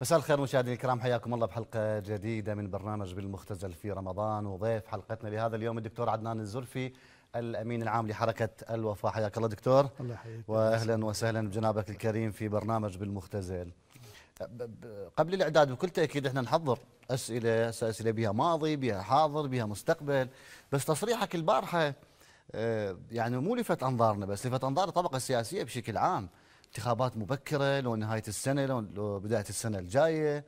مساء الخير مشاهدينا الكرام حياكم الله بحلقة جديدة من برنامج بالمختزل في رمضان وضيف حلقتنا لهذا اليوم الدكتور عدنان الزرفي الأمين العام لحركة الوفاء حياك الله دكتور الله يحييك وأهلا وسهلا بجنابك الكريم في برنامج بالمختزل قبل الإعداد بكل تأكيد احنا نحضر أسئلة أسئلة بها ماضي بها حاضر بها مستقبل بس تصريحك البارحة آه، يعني مو لفت أنظارنا بس لفت أنظار الطبقة السياسية بشكل عام انتخابات مبكره لو نهايه السنه لو بدايه السنه الجايه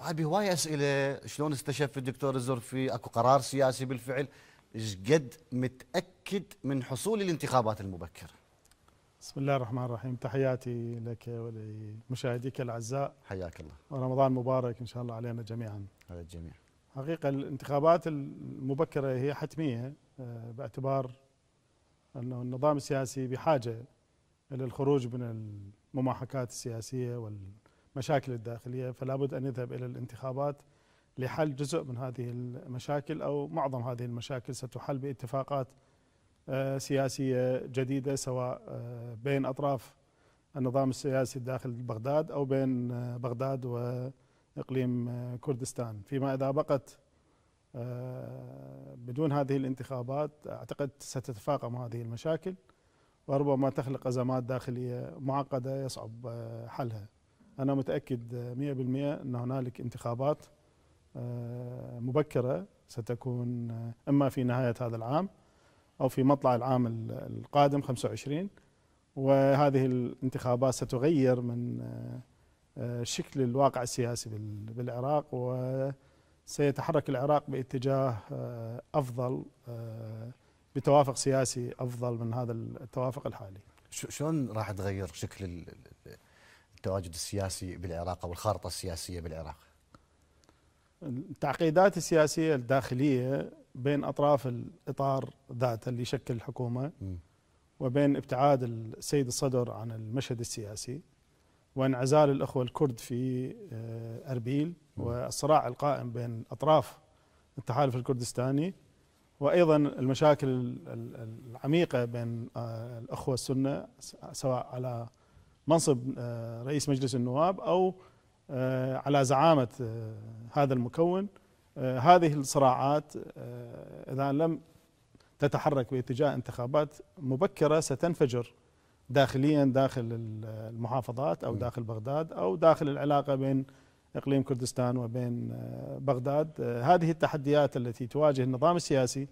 هذه هواي اسئله شلون استشف الدكتور الزرفي اكو قرار سياسي بالفعل ايش قد متاكد من حصول الانتخابات المبكره بسم الله الرحمن الرحيم تحياتي لك ولمشاهديك الاعزاء حياك الله ورمضان مبارك ان شاء الله علينا جميعا على الجميع حقيقه الانتخابات المبكره هي حتميه آه، باعتبار انه النظام السياسي بحاجه للخروج من المماحكات السياسية والمشاكل الداخلية فلا بد أن يذهب إلى الانتخابات لحل جزء من هذه المشاكل أو معظم هذه المشاكل ستحل باتفاقات آه، سياسية جديدة سواء آه، بين أطراف النظام السياسي داخل بغداد أو بين آه، بغداد وإقليم كردستان فيما إذا بقت بدون هذه الانتخابات أعتقد ستتفاقم هذه المشاكل وربما تخلق أزمات داخلية معقدة يصعب آه، حلها أنا متأكد 100% أن هنالك انتخابات آه، مبكرة ستكون آه، إما في نهاية هذا العام أو في مطلع العام القادم 25 وهذه الانتخابات ستغير من شكل الواقع السياسي بالعراق وسيتحرك العراق باتجاه أفضل بتوافق سياسي افضل من هذا التوافق الحالي. شلون راح تغير شكل التواجد السياسي بالعراق او الخارطه السياسيه بالعراق؟ التعقيدات السياسيه الداخليه بين اطراف الاطار ذاته اللي يشكل الحكومه وبين ابتعاد السيد الصدر عن المشهد السياسي وانعزال الاخوه الكرد في آه، اربيل والصراع القائم بين اطراف التحالف الكردستاني وايضا المشاكل العميقه بين آه، الاخوه السنه سواء على منصب آه، رئيس مجلس النواب او آه، على زعامه هذا المكون هذه الصراعات اذا لم تتحرك باتجاه انتخابات مبكره ستنفجر داخليا داخل المحافظات او داخل بغداد او داخل العلاقه بين اقليم كردستان وبين آه، بغداد آه، هذه التحديات التي تواجه النظام السياسي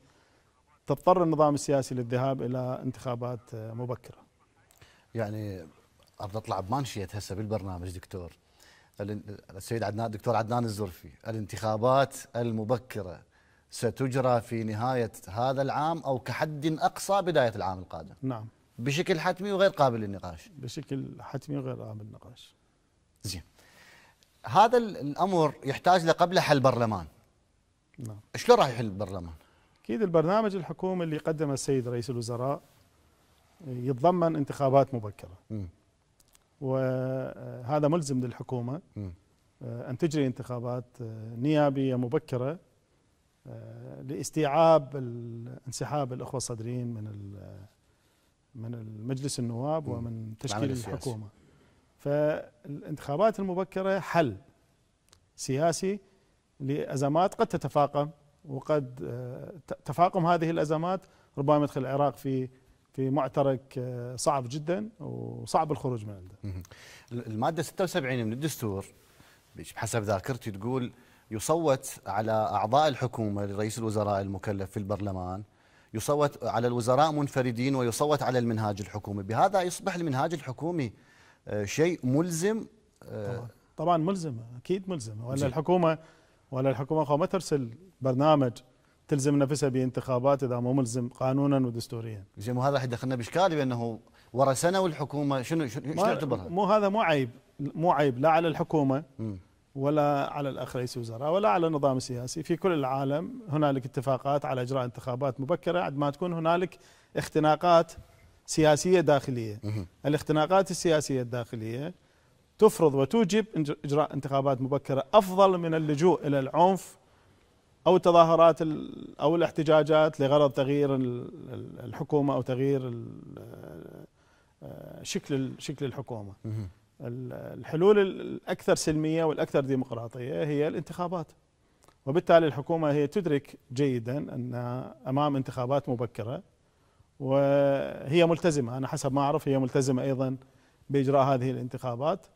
تضطر النظام السياسي للذهاب الى انتخابات آه، مبكره. يعني أرض اطلع بمانشيت هسه بالبرنامج دكتور السيد عدنان دكتور عدنان الزرفي الانتخابات المبكره ستجرى في نهايه هذا العام او كحد اقصى بدايه العام القادم. نعم. بشكل حتمي وغير قابل للنقاش. بشكل حتمي وغير قابل للنقاش. زين. هذا الامر يحتاج لقبله حل برلمان نعم شلون راح يحل البرلمان؟ اكيد البرنامج الحكومي اللي قدمه السيد رئيس الوزراء يتضمن انتخابات مبكره م. وهذا ملزم للحكومه م. ان تجري انتخابات آه، نيابيه مبكره آه، لاستيعاب انسحاب الاخوه الصدرين من آه، من المجلس النواب ومن تشكيل الحكومه فالانتخابات المبكرة حل سياسي لأزمات قد تتفاقم وقد آه، تفاقم هذه الأزمات ربما يدخل العراق في في معترك آه، صعب جدا وصعب الخروج من عنده. المادة 76 من الدستور بحسب ذاكرتي تقول يصوت على أعضاء الحكومة لرئيس الوزراء المكلف في البرلمان يصوت على الوزراء منفردين ويصوت على المنهاج الحكومي بهذا يصبح المنهاج الحكومي آه، شيء ملزم آه، طبعا, طبعا ملزم اكيد ملزم ولا الحكومه ولا الحكومه خو ما ترسل برنامج تلزم نفسها بانتخابات اذا مو ملزم قانونا ودستوريا. زين وهذا احنا دخلنا باشكال بانه ورا سنه والحكومه شنو شنو تعتبرها؟ مو هذا مو عيب مو عيب لا على الحكومه م. ولا على الاخ رئيس الوزراء ولا على النظام السياسي، في كل العالم هنالك اتفاقات على اجراء انتخابات مبكره عندما تكون هنالك اختناقات سياسيه داخليه الاختناقات السياسيه الداخليه تفرض وتوجب اجراء انتخابات مبكره افضل من اللجوء الى العنف او التظاهرات او الاحتجاجات لغرض تغيير الحكومه او تغيير آه، شكل شكل الحكومه الحلول الاكثر سلميه والاكثر ديمقراطيه هي الانتخابات وبالتالي الحكومه هي تدرك جيدا انها امام انتخابات مبكره وهي ملتزمة أنا حسب ما أعرف هي ملتزمة أيضا بإجراء هذه الانتخابات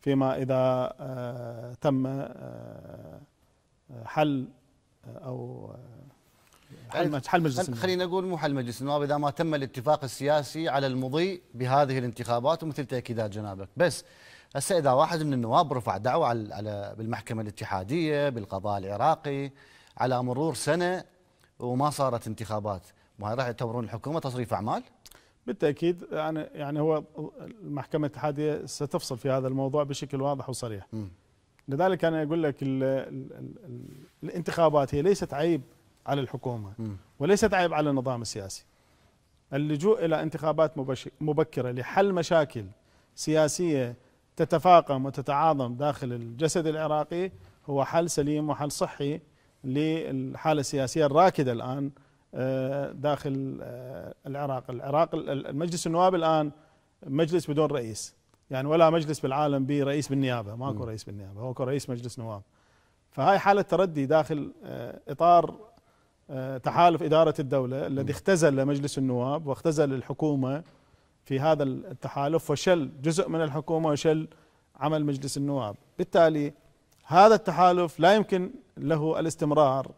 فيما إذا آه، تم آه، حل آه، أو حل, حل مجلس خلينا نقول مو حل مجلس النواب إذا ما تم الاتفاق السياسي على المضي بهذه الانتخابات ومثل تأكيدات جنابك بس هسه إذا واحد من النواب رفع دعوة على بالمحكمة الاتحادية بالقضاء العراقي على مرور سنة وما صارت انتخابات وهي راح يعتبرون الحكومه تصريف اعمال؟ بالتاكيد يعني يعني هو المحكمه الاتحاديه ستفصل في هذا الموضوع بشكل واضح وصريح. م. لذلك انا اقول لك الـ الـ الـ الانتخابات هي ليست عيب على الحكومه م. وليست عيب على النظام السياسي. اللجوء الى انتخابات مبكره لحل مشاكل سياسيه تتفاقم وتتعاظم داخل الجسد العراقي هو حل سليم وحل صحي للحاله السياسيه الراكده الان آه، داخل آه، العراق العراق المجلس النواب الآن مجلس بدون رئيس يعني ولا مجلس بالعالم به رئيس بالنيابة ماكو رئيس بالنيابة هو رئيس مجلس نواب فهاي حالة تردي داخل آه، إطار تحالف إدارة الدولة الذي اختزل مجلس النواب واختزل الحكومة في هذا التحالف وشل جزء من الحكومة وشل عمل مجلس النواب بالتالي هذا التحالف لا يمكن له الاستمرار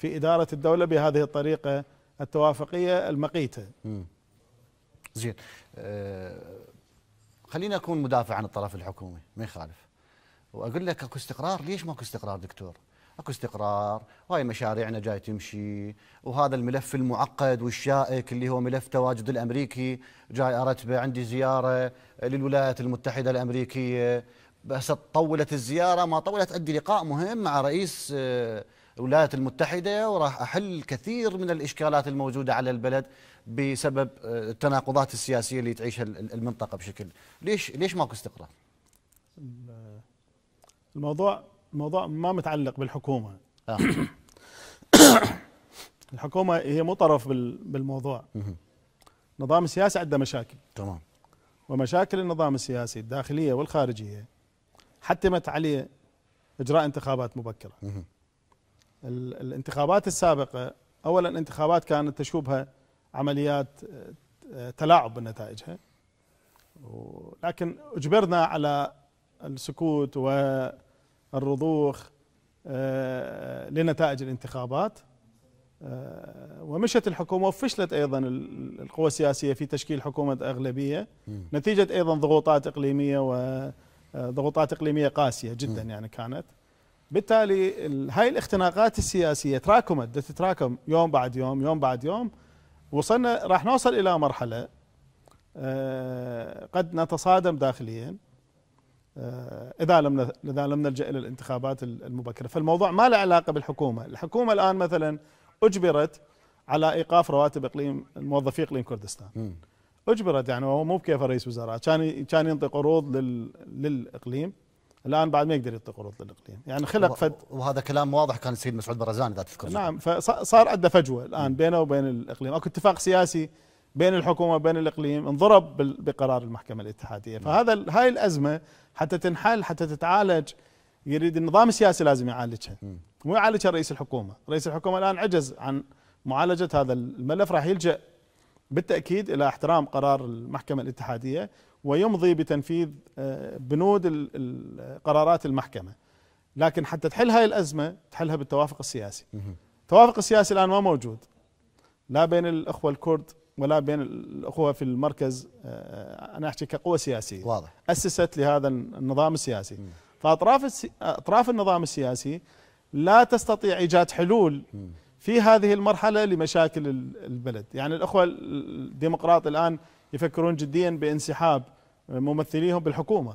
في إدارة الدولة بهذه الطريقة التوافقية المقيتة زين أه خلينا أكون مدافع عن الطرف الحكومي ما يخالف وأقول لك أكو استقرار ليش ماكو استقرار دكتور اكو استقرار وهاي مشاريعنا جاي تمشي وهذا الملف المعقد والشائك اللي هو ملف تواجد الامريكي جاي ارتبه عندي زياره للولايات المتحده الامريكيه بس طولت الزياره ما طولت عندي لقاء مهم مع رئيس آه، الولايات المتحدة وراح أحل كثير من الإشكالات الموجودة على البلد بسبب آه، التناقضات السياسية اللي تعيشها المنطقة بشكل ليش ليش ماكو استقرار؟ الموضوع الموضوع ما متعلق بالحكومة آه. الحكومة هي مو طرف بالموضوع النظام السياسي عنده مشاكل تمام ومشاكل النظام السياسي الداخلية والخارجية حتمت عليه إجراء انتخابات مبكرة الانتخابات السابقة أولا الانتخابات كانت تشوبها عمليات آه، تلاعب بنتائجها لكن أجبرنا على السكوت والرضوخ آه، لنتائج الانتخابات آه، ومشت الحكومة وفشلت أيضا القوى السياسية في تشكيل حكومة أغلبية نتيجة أيضا ضغوطات إقليمية وضغوطات إقليمية قاسية جدا يعني كانت بالتالي هاي الاختناقات السياسيه تراكمت تتراكم يوم بعد يوم يوم بعد يوم وصلنا راح نوصل الى مرحله آه، قد نتصادم داخليا آه، اذا لم اذا لم نلجا الى الانتخابات المبكره، فالموضوع ما له علاقه بالحكومه، الحكومه الان مثلا اجبرت على ايقاف رواتب اقليم موظفي اقليم كردستان. اجبرت يعني هو مو بكيف رئيس وزراء، كان كان ينطي قروض للاقليم الان بعد ما يقدر يطلق عروض للاقليم يعني خلق فد وهذا كلام واضح كان السيد مسعود برزان اذا تذكر نعم فصار عنده فجوه الان بينه وبين الاقليم اكو اتفاق سياسي بين الحكومه وبين الاقليم انضرب بقرار المحكمه الاتحاديه نعم. فهذا هاي الازمه حتى تنحل حتى تتعالج يريد النظام السياسي لازم يعالجها مو يعالجها رئيس الحكومه رئيس الحكومه الان عجز عن معالجه هذا الملف راح يلجا بالتاكيد الى احترام قرار المحكمه الاتحاديه ويمضي بتنفيذ آه، بنود قرارات المحكمة لكن حتى تحل هاي الأزمة تحلها بالتوافق السياسي التوافق السياسي الآن ما موجود لا بين الأخوة الكرد ولا بين الأخوة في المركز آه، أنا أحكي كقوة سياسية واضح أسست لهذا النظام السياسي فأطراف السي... أطراف النظام السياسي لا تستطيع إيجاد حلول في هذه المرحلة لمشاكل البلد يعني الأخوة الديمقراط الآن يفكرون جديا بانسحاب ممثليهم بالحكومه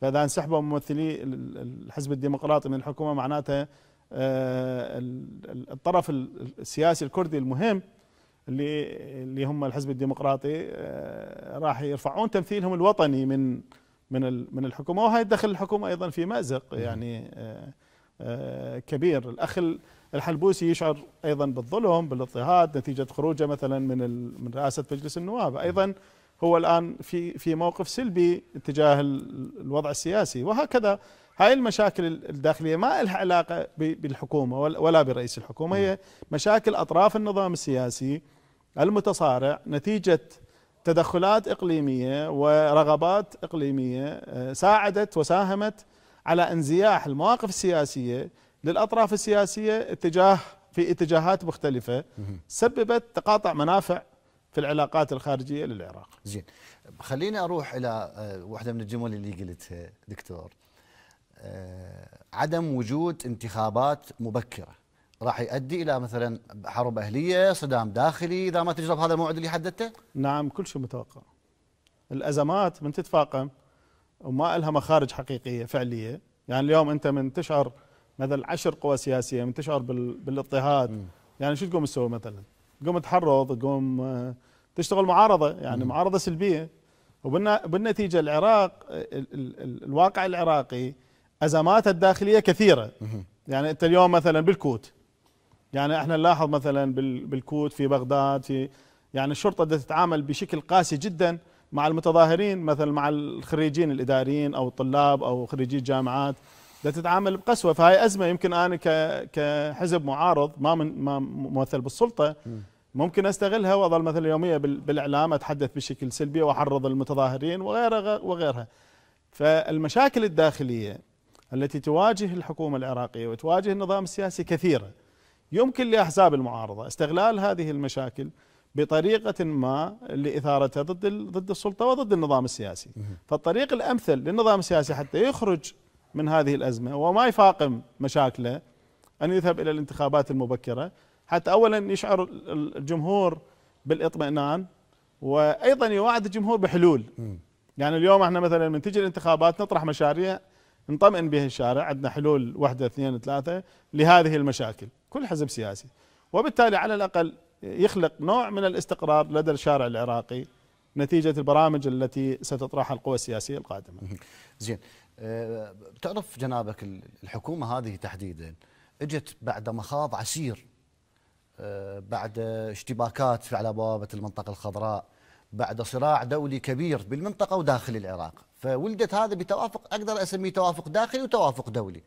فاذا انسحبوا ممثلي الحزب الديمقراطي من الحكومه معناتها آه، الطرف السياسي الكردي المهم اللي اللي هم الحزب الديمقراطي آه، راح يرفعون تمثيلهم الوطني من من من الحكومه وهي دخل الحكومه ايضا في مازق يعني آه، كبير الاخ الحلبوسي يشعر ايضا بالظلم بالاضطهاد نتيجه خروجه مثلا من من رئاسه مجلس النواب ايضا هو الان في في موقف سلبي تجاه الوضع السياسي وهكذا هاي المشاكل الداخليه ما لها علاقه بالحكومه ولا برئيس الحكومه هي مشاكل اطراف النظام السياسي المتصارع نتيجه تدخلات اقليميه ورغبات اقليميه آه، ساعدت وساهمت على انزياح المواقف السياسيه للأطراف السياسية اتجاه في اتجاهات مختلفة سببت تقاطع منافع في العلاقات الخارجية للعراق زين خليني أروح إلى آه، واحدة من الجمل اللي قلتها دكتور آه، عدم وجود انتخابات مبكرة راح يؤدي إلى مثلا حرب أهلية صدام داخلي إذا ما تجرى هذا الموعد اللي حددته نعم كل شيء متوقع الأزمات من تتفاقم وما لها مخارج حقيقية فعلية يعني اليوم أنت من تشعر مثلا عشر قوى سياسيه من تشعر بالاضطهاد يعني شو تقوم تسوي مثلا؟ تقوم تحرض تقوم آه، تشتغل معارضه يعني مم. معارضه سلبيه وبالنتيجه العراق ال ال ال الواقع العراقي ازماته الداخليه كثيره مم. يعني انت اليوم مثلا بالكوت يعني احنا نلاحظ مثلا بالكوت في بغداد في يعني الشرطه بدها تتعامل بشكل قاسي جدا مع المتظاهرين مثلا مع الخريجين الاداريين او الطلاب او خريجي الجامعات تتعامل بقسوه فهي ازمه يمكن انا كحزب معارض ما من ما ممثل بالسلطه ممكن استغلها واظل مثلا يوميه بالاعلام اتحدث بشكل سلبي واحرض المتظاهرين وغيرها وغيرها فالمشاكل الداخليه التي تواجه الحكومه العراقيه وتواجه النظام السياسي كثيره يمكن لاحزاب المعارضه استغلال هذه المشاكل بطريقه ما لاثارتها ضد ضد السلطه وضد النظام السياسي فالطريق الامثل للنظام السياسي حتى يخرج من هذه الازمه وما يفاقم مشاكله ان يذهب الى الانتخابات المبكره حتى اولا يشعر الجمهور بالاطمئنان وايضا يوعد الجمهور بحلول يعني اليوم احنا مثلا من تجي الانتخابات نطرح مشاريع نطمئن بها الشارع عندنا حلول واحدة اثنين ثلاثة لهذه المشاكل كل حزب سياسي وبالتالي على الأقل يخلق نوع من الاستقرار لدى الشارع العراقي نتيجة البرامج التي ستطرحها القوى السياسية القادمة زين بتعرف آه، جنابك الحكومة هذه تحديدا اجت بعد مخاض عسير آه، بعد اشتباكات على بوابة المنطقة الخضراء بعد صراع دولي كبير بالمنطقة وداخل العراق فولدت هذا بتوافق أقدر أسميه توافق داخلي وتوافق دولي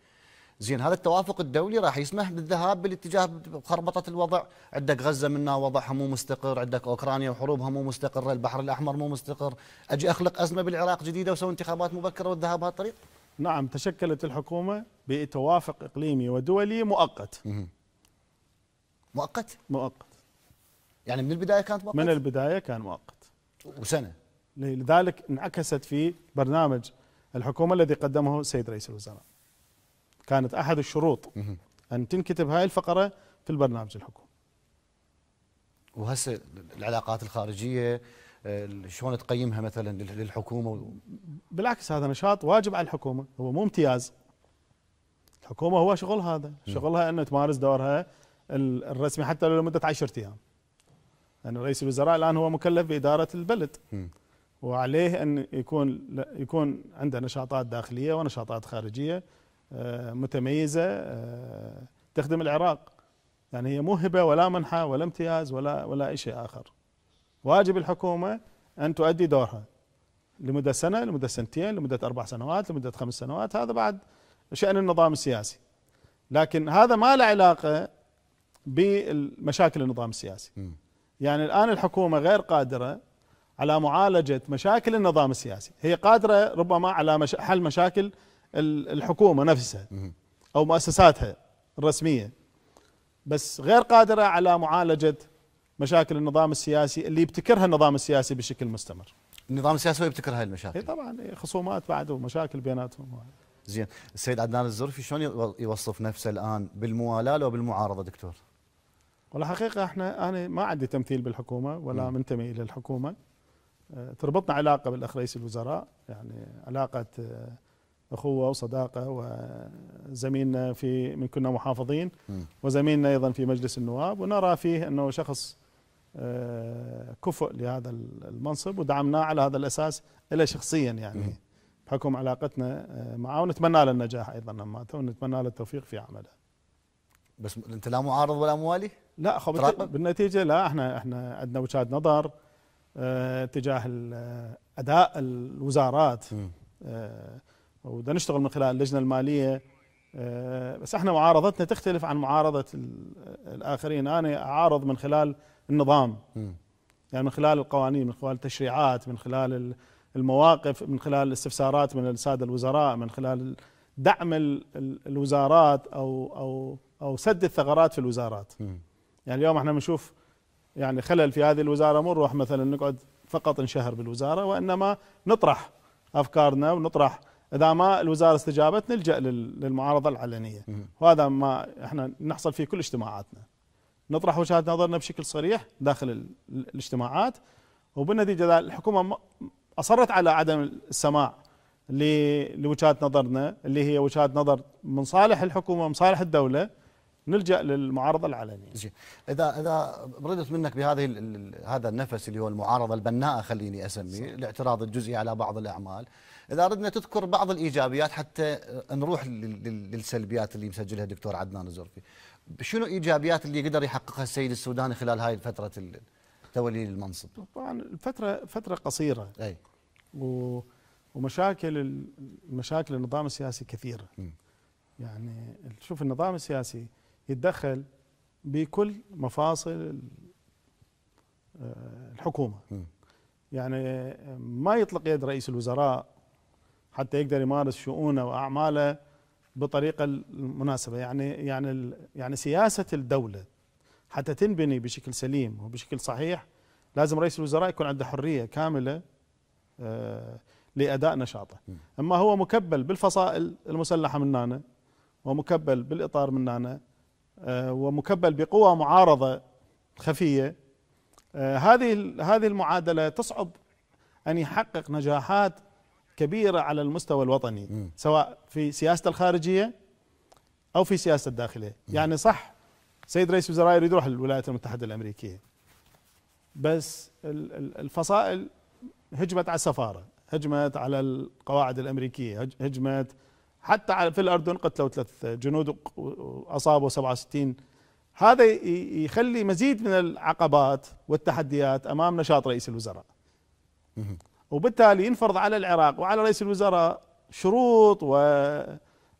زين هذا التوافق الدولي راح يسمح بالذهاب بالاتجاه بخربطه الوضع عندك غزه منا وضعها مو مستقر عندك اوكرانيا وحروبها مو مستقره البحر الاحمر مو مستقر اجي اخلق ازمه بالعراق جديده واسوي انتخابات مبكره والذهاب بهالطريق نعم تشكلت الحكومه بتوافق اقليمي ودولي مؤقت مؤقت مؤقت يعني من البدايه كانت مؤقت من البدايه كان مؤقت وسنه لذلك انعكست في برنامج الحكومه الذي قدمه السيد رئيس الوزراء كانت أحد الشروط أن تنكتب هاي الفقرة في البرنامج الحكومي وهسه العلاقات الخارجية آه، شلون تقيمها مثلا للحكومة بالعكس هذا نشاط واجب على الحكومة هو مو امتياز الحكومة هو شغل هذا شغلها أن تمارس دورها الرسمي حتى لو لمدة 10 أيام لان يعني رئيس الوزراء الآن هو مكلف بإدارة البلد وعليه أن يكون يكون عنده نشاطات داخلية ونشاطات خارجية آه، متميزه آه، تخدم العراق يعني هي موهبه ولا منحه ولا امتياز ولا ولا اي شيء اخر واجب الحكومه ان تؤدي دورها لمده سنه لمده سنتين لمده اربع سنوات لمده خمس سنوات هذا بعد شان النظام السياسي لكن هذا ما له علاقه بمشاكل النظام السياسي يعني الان الحكومه غير قادره على معالجه مشاكل النظام السياسي هي قادره ربما على مش حل مشاكل الحكومه نفسها او مؤسساتها الرسميه بس غير قادره على معالجه مشاكل النظام السياسي اللي يبتكرها النظام السياسي بشكل مستمر. النظام السياسي هو يبتكر هاي المشاكل. اي طبعا خصومات بعد ومشاكل بيناتهم. زين، السيد عدنان الزرفي شلون يوصف نفسه الان بالموالاه لو بالمعارضه دكتور؟ والله حقيقه احنا انا ما عندي تمثيل بالحكومه ولا منتمي الى الحكومه. أه، تربطنا علاقه بالاخ رئيس الوزراء يعني علاقه اخوه وصداقه وزميلنا في من كنا محافظين وزميلنا ايضا في مجلس النواب ونرى فيه انه شخص آه، كفؤ لهذا المنصب ودعمناه على هذا الاساس الا شخصيا يعني بحكم علاقتنا آه، معه ونتمنى له النجاح ايضا ماته ونتمنى له التوفيق في عمله. بس انت لا معارض ولا موالي؟ لا بالنتيجه لا احنا احنا عندنا وجهات نظر اه تجاه اداء الوزارات اه وبدنا نشتغل من خلال اللجنه الماليه آه، بس احنا معارضتنا تختلف عن معارضه الاخرين انا اعارض من خلال النظام يعني من خلال القوانين من خلال التشريعات من خلال المواقف من خلال الاستفسارات من الساده الوزراء من خلال دعم الوزارات او او او سد الثغرات في الوزارات يعني اليوم احنا بنشوف يعني خلل في هذه الوزاره مو نروح مثلا نقعد فقط نشهر بالوزاره وانما نطرح افكارنا ونطرح اذا ما الوزاره استجابت نلجا للمعارضه العلنيه وهذا ما احنا نحصل فيه كل اجتماعاتنا نطرح وجهات نظرنا بشكل صريح داخل الاجتماعات وبالنتيجه الحكومه اصرت على عدم السماع لوجهات نظرنا اللي هي وجهات نظر من صالح الحكومه من صالح الدوله نلجا للمعارضه العلنيه. زين اذا اذا بردت منك بهذه هذا النفس اللي هو المعارضه البناءه خليني اسميه، الاعتراض الجزئي على بعض الاعمال، إذا أردنا تذكر بعض الإيجابيات حتى نروح للسلبيات اللي مسجلها الدكتور عدنان الزرفي شنو إيجابيات اللي قدر يحققها السيد السوداني خلال هاي الفترة تولي المنصب طبعا الفترة فترة قصيرة أي و ومشاكل مشاكل النظام السياسي كثيرة م. يعني شوف النظام السياسي يتدخل بكل مفاصل آه، الحكومة م. يعني ما يطلق يد رئيس الوزراء حتى يقدر يمارس شؤونه واعماله بطريقه المناسبه يعني يعني يعني سياسه الدوله حتى تنبني بشكل سليم وبشكل صحيح لازم رئيس الوزراء يكون عنده حريه كامله آه، لاداء نشاطه اما هو مكبل بالفصائل المسلحه منانا ومكبل بالاطار منانا آه، ومكبل بقوى معارضه خفيه آه، هذه هذه المعادله تصعب ان يحقق نجاحات كبيرة على المستوى الوطني م. سواء في سياسة الخارجية أو في سياسة الداخلية م. يعني صح سيد رئيس الوزراء يريد يروح الولايات المتحدة الأمريكية بس الفصائل هجمت على السفارة هجمت على القواعد الأمريكية هجمت حتى في الأردن قتلوا ثلاث جنود وأصابوا 67 هذا يخلي مزيد من العقبات والتحديات أمام نشاط رئيس الوزراء وبالتالي ينفرض على العراق وعلى رئيس الوزراء شروط و,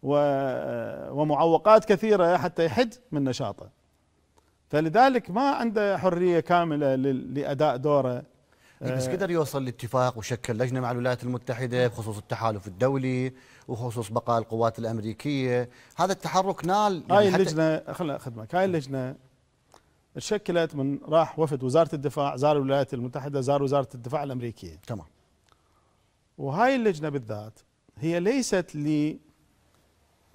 و ومعوقات كثيره حتى يحد من نشاطه. فلذلك ما عنده حريه كامله لاداء دوره إيه، بس آه، قدر يوصل لاتفاق وشكل لجنه مع الولايات المتحده بخصوص التحالف الدولي وخصوص بقاء القوات الامريكيه، هذا التحرك نال يعني هاي اللجنه خلنا اخدمك، هاي اللجنه تشكلت من راح وفد وزاره الدفاع زار الولايات المتحده زار وزاره الدفاع الامريكيه تمام وهاي اللجنة بالذات هي ليست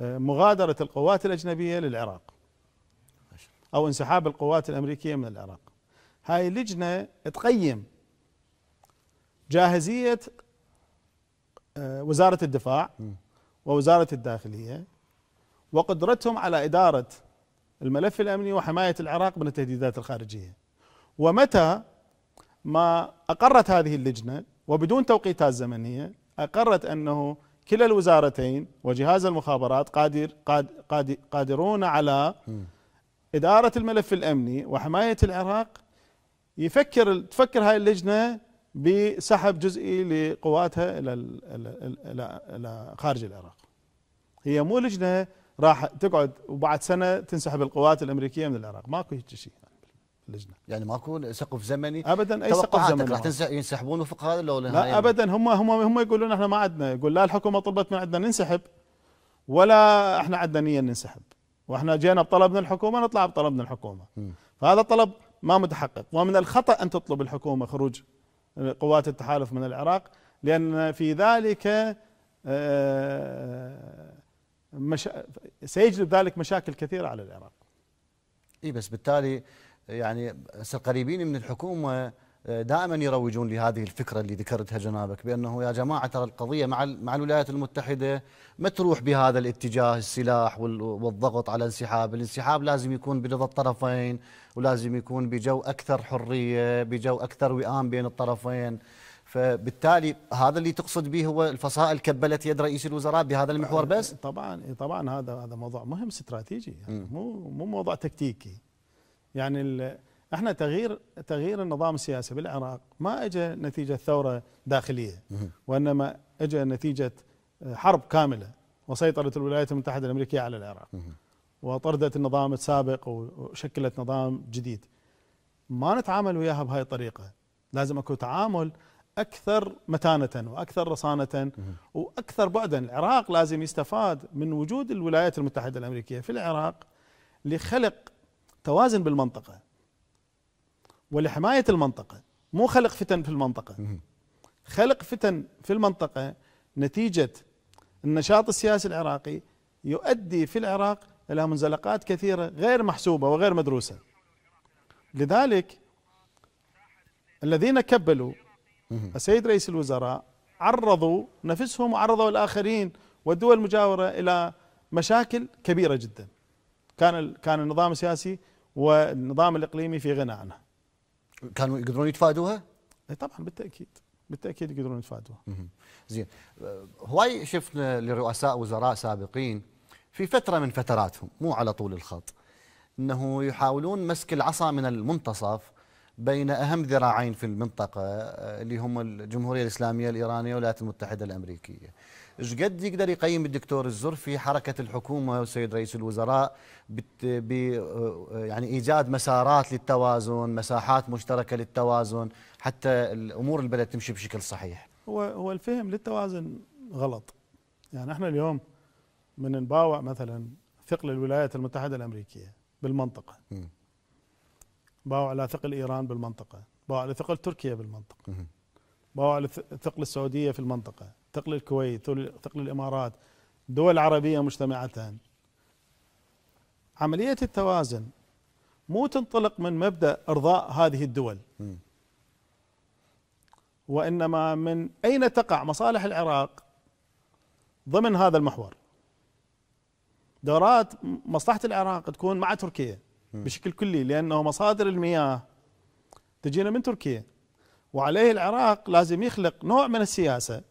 لمغادرة القوات الأجنبية للعراق أو انسحاب القوات الأمريكية من العراق هاي اللجنة تقيم جاهزية آه، وزارة الدفاع ووزارة الداخلية وقدرتهم على إدارة الملف الأمني وحماية العراق من التهديدات الخارجية ومتى ما أقرت هذه اللجنة وبدون توقيتات زمنية أقرت أنه كلا الوزارتين وجهاز المخابرات قادر قاد قاد قادرون على إدارة الملف الأمني وحماية العراق يفكر تفكر هاي اللجنة بسحب جزئي لقواتها إلى إلى إلى خارج العراق هي مو لجنة راح تقعد وبعد سنة تنسحب القوات الأمريكية من العراق ماكو هيك شيء اللجنه يعني ماكو سقف زمني ابدا اي سقف زمني راح ينسحبون وفق هذا لو لا يعني ابدا هم هم هم يقولون احنا ما عندنا يقول لا الحكومه طلبت من عندنا ننسحب ولا احنا عندنا نيه ننسحب واحنا جينا بطلب من الحكومه نطلع بطلب من الحكومه فهذا الطلب ما متحقق ومن الخطا ان تطلب الحكومه خروج قوات التحالف من العراق لان في ذلك آه، مشا... سيجلب ذلك مشاكل كثيره على العراق اي بس بالتالي يعني القريبين من الحكومه آه، دائما يروجون لهذه الفكره اللي ذكرتها جنابك بانه يا جماعه ترى القضيه مع مع الولايات المتحده ما تروح بهذا الاتجاه السلاح والضغط على الانسحاب، الانسحاب لازم يكون برضا الطرفين ولازم يكون بجو اكثر حريه، بجو اكثر وئام بين الطرفين. فبالتالي هذا اللي تقصد به هو الفصائل كبلت يد رئيس الوزراء بهذا المحور بس؟ طبعا طبعا هذا هذا موضوع مهم استراتيجي يعني مو مو موضوع تكتيكي. يعني احنا تغيير تغيير النظام السياسي بالعراق ما اجى نتيجه ثوره داخليه وانما اجى نتيجه آه، حرب كامله وسيطره الولايات المتحده الامريكيه على العراق وطردت النظام السابق وشكلت نظام جديد ما نتعامل وياها بهاي الطريقه لازم اكو تعامل اكثر متانه واكثر رصانه واكثر بعدا العراق لازم يستفاد من وجود الولايات المتحده الامريكيه في العراق لخلق توازن بالمنطقة ولحماية المنطقة مو خلق فتن في المنطقة خلق فتن في المنطقة نتيجة النشاط السياسي العراقي يؤدي في العراق إلى منزلقات كثيرة غير محسوبة وغير مدروسة لذلك الذين كبلوا السيد رئيس الوزراء عرضوا نفسهم وعرضوا الآخرين والدول المجاورة إلى مشاكل كبيرة جدا كان كان النظام السياسي والنظام الاقليمي في غنى عنها. كانوا يقدرون يتفادوها؟ إيه طبعا بالتاكيد بالتاكيد يقدرون يتفادوها. زين هواي شفنا لرؤساء وزراء سابقين في فتره من فتراتهم مو على طول الخط انه يحاولون مسك العصا من المنتصف بين اهم ذراعين في المنطقه آه، اللي هم الجمهوريه الاسلاميه الايرانيه والولايات المتحده الامريكيه. ايش قد يقدر يقيم الدكتور الزر في حركه الحكومه والسيد رئيس الوزراء ب يعني ايجاد مسارات للتوازن مساحات مشتركه للتوازن حتى الامور البلد تمشي بشكل صحيح هو هو الفهم للتوازن غلط يعني احنا اليوم من نباوع مثلا ثقل الولايات المتحده الامريكيه بالمنطقه باوع على ثقل ايران بالمنطقه باوع على ثقل تركيا بالمنطقه باوع على ثقل السعوديه في المنطقه ثقل الكويت ثقل الإمارات دول عربية مجتمعة عملية التوازن مو تنطلق من مبدأ إرضاء هذه الدول وإنما من أين تقع مصالح العراق ضمن هذا المحور دورات مصلحة العراق تكون مع تركيا بشكل كلي لأنه مصادر المياه تجينا من تركيا وعليه العراق لازم يخلق نوع من السياسة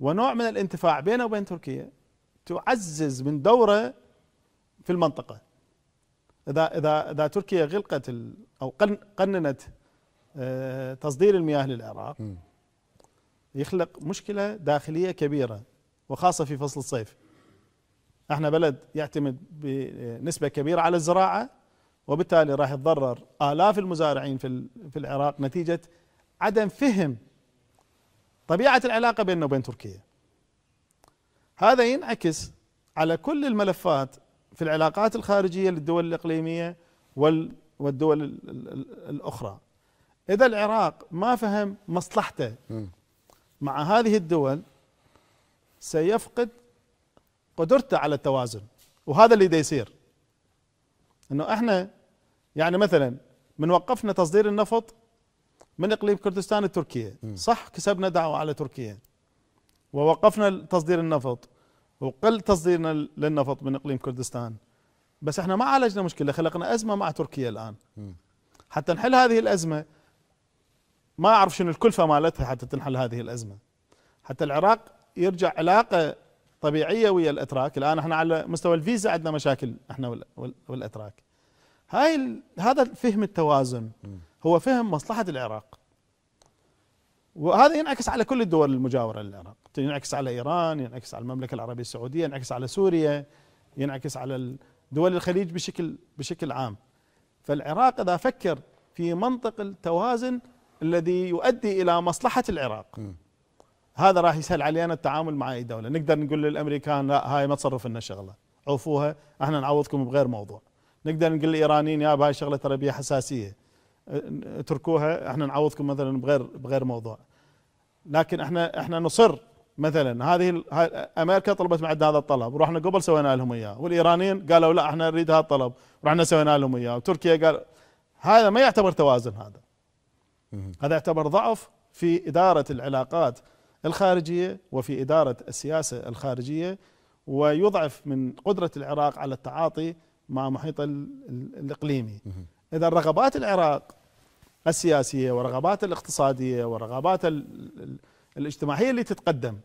ونوع من الانتفاع بينه وبين تركيا تعزز من دوره في المنطقه اذا اذا اذا تركيا غلقت او قننت آه، تصدير المياه للعراق يخلق مشكله داخليه كبيره وخاصه في فصل الصيف احنا بلد يعتمد بنسبه كبيره على الزراعه وبالتالي راح يتضرر الاف المزارعين في في العراق نتيجه عدم فهم طبيعة العلاقة بيننا وبين تركيا هذا ينعكس على كل الملفات في العلاقات الخارجية للدول الإقليمية والدول الأخرى إذا العراق ما فهم مصلحته مع هذه الدول سيفقد قدرته على التوازن وهذا اللي يصير انه احنا يعني مثلا من وقفنا تصدير النفط من إقليم كردستان التركية صح كسبنا دعوة على تركيا ووقفنا تصدير النفط وقل تصديرنا للنفط من إقليم كردستان بس احنا ما عالجنا مشكلة خلقنا أزمة مع تركيا الآن حتى نحل هذه الأزمة ما أعرف شنو الكلفة مالتها حتى تنحل هذه الأزمة حتى العراق يرجع علاقة طبيعية ويا الأتراك الآن احنا على مستوى الفيزا عندنا مشاكل احنا والأتراك هاي هذا فهم التوازن هو فهم مصلحة العراق وهذا ينعكس على كل الدول المجاورة للعراق ينعكس على إيران ينعكس على المملكة العربية السعودية ينعكس على سوريا ينعكس على دول الخليج بشكل بشكل عام فالعراق إذا فكر في منطق التوازن الذي يؤدي إلى مصلحة العراق م. هذا راح يسهل علينا التعامل مع أي دولة نقدر نقول للأمريكان لا هاي ما تصرف لنا شغلة عوفوها احنا نعوضكم بغير موضوع نقدر نقول للايرانيين يا هاي شغله تربيه حساسيه اتركوها احنا نعوضكم مثلا بغير بغير موضوع لكن احنا احنا نصر مثلا هذه امريكا طلبت معنا هذا الطلب ورحنا قبل سوينا لهم اياه والايرانيين قالوا لا احنا نريد هذا الطلب رحنا سوينا لهم اياه وتركيا قال هذا ما يعتبر توازن هذا هذا يعتبر ضعف في اداره العلاقات الخارجيه وفي اداره السياسه الخارجيه ويضعف من قدره العراق على التعاطي مع محيط الاقليمي إذا رغبات العراق السياسية ورغبات الاقتصادية ورغبات الاجتماعية اللي تتقدم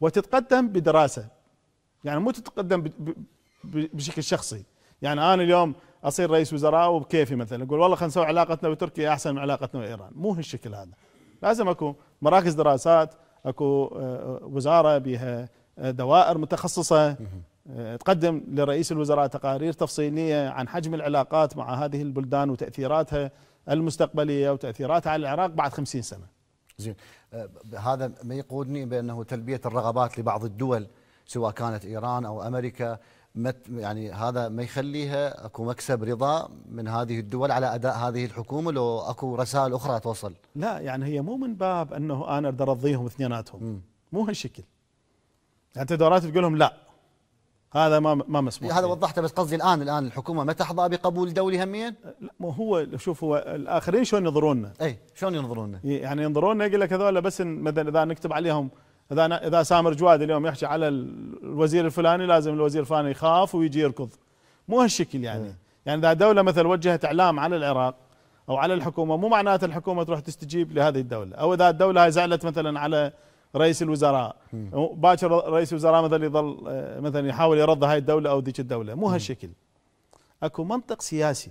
وتتقدم بدراسة يعني مو تتقدم بشكل شخصي يعني أنا اليوم أصير رئيس وزراء وبكيفي مثلا أقول والله خلينا نسوي علاقتنا بتركيا أحسن من علاقتنا بإيران مو هالشكل هذا لازم أكو مراكز دراسات أكو آه، آه، وزارة بها آه، دوائر متخصصة آه، تقدم لرئيس الوزراء تقارير تفصيلية عن حجم العلاقات مع هذه البلدان وتأثيراتها المستقبلية وتأثيراتها على العراق بعد خمسين سنة زين آه، هذا ما يقودني بأنه تلبية الرغبات لبعض الدول سواء كانت إيران أو أمريكا يعني هذا ما يخليها اكو مكسب رضا من هذه الدول على اداء هذه الحكومه لو اكو رسائل اخرى توصل لا يعني هي مو من باب انه انا ارضيهم اثنيناتهم مو هالشكل يعني انت دورات تقول لهم لا هذا ما ما مسموح هذا وضحته بس قصدي الان الان الحكومه ما تحظى بقبول دولي هميا؟ لا ما هو شوف هو الاخرين شلون ينظروننا؟ اي شلون ينظروننا؟ يعني ينظروننا يقول لك هذول بس مثلا اذا نكتب عليهم اذا اذا سامر جواد اليوم يحكي على الوزير الفلاني لازم الوزير الفلاني يخاف ويجي يركض مو هالشكل يعني م. يعني اذا دوله مثلا وجهت اعلام على العراق او على الحكومه مو معناته الحكومه تروح تستجيب لهذه الدوله او اذا الدوله هاي زعلت مثلا على رئيس الوزراء باكر رئيس الوزراء مثلا يظل آه، مثلا يحاول يرضى هاي الدوله او ذيك الدوله مو هالشكل اكو منطق سياسي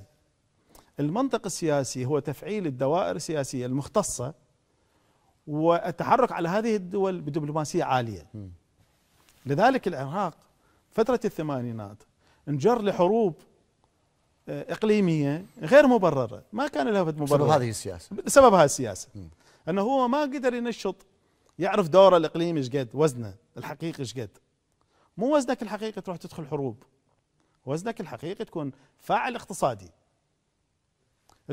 المنطق السياسي هو تفعيل الدوائر السياسيه المختصه والتحرك على هذه الدول بدبلوماسيه عاليه لذلك العراق فتره الثمانينات انجر لحروب آه، اقليميه غير مبرره ما كان لها مبرر بسبب هذه السياسه بسبب هذه السياسه انه هو ما قدر ينشط يعرف دوره الاقليمي ايش قد وزنه الحقيقي ايش قد مو وزنك الحقيقي تروح تدخل حروب وزنك الحقيقي تكون فاعل اقتصادي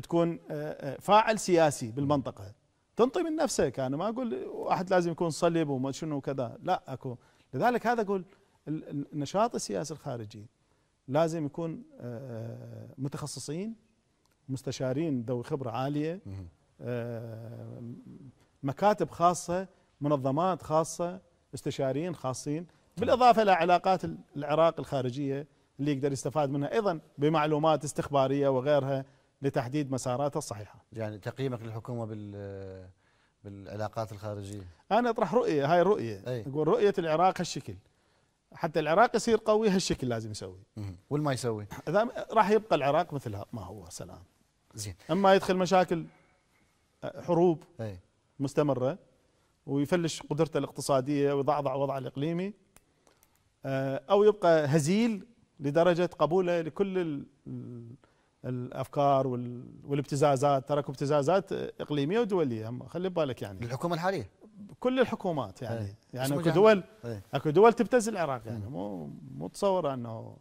تكون آه، آه، فاعل سياسي بالمنطقه تنطي من نفسك انا ما اقول واحد لازم يكون صلب وما شنو وكذا لا اكو لذلك هذا اقول النشاط السياسي الخارجي لازم يكون آه، متخصصين مستشارين ذوي خبره عاليه مكاتب خاصه منظمات خاصه استشاريين خاصين بالاضافه الى علاقات العراق الخارجيه اللي يقدر يستفاد منها ايضا بمعلومات استخباريه وغيرها لتحديد مساراته الصحيحه. يعني تقييمك للحكومه بال بالعلاقات الخارجيه. انا اطرح رؤيه هاي رؤيه اقول رؤيه العراق هالشكل حتى العراق يصير قوي هالشكل لازم يسوي. والما يسوي؟ راح يبقى العراق مثل ما هو سلام. زين. اما يدخل مشاكل حروب أي. مستمره ويفلش قدرته الاقتصادية ويضعضع وضعه الإقليمي آه، أو يبقى هزيل لدرجة قبوله لكل الأفكار والابتزازات تركوا ابتزازات إقليمية ودولية خلي بالك يعني الحكومة الحالية كل الحكومات يعني أي. يعني اكو دول إيه. اكو دول تبتز العراق يعني إيه. مو مو تصور انه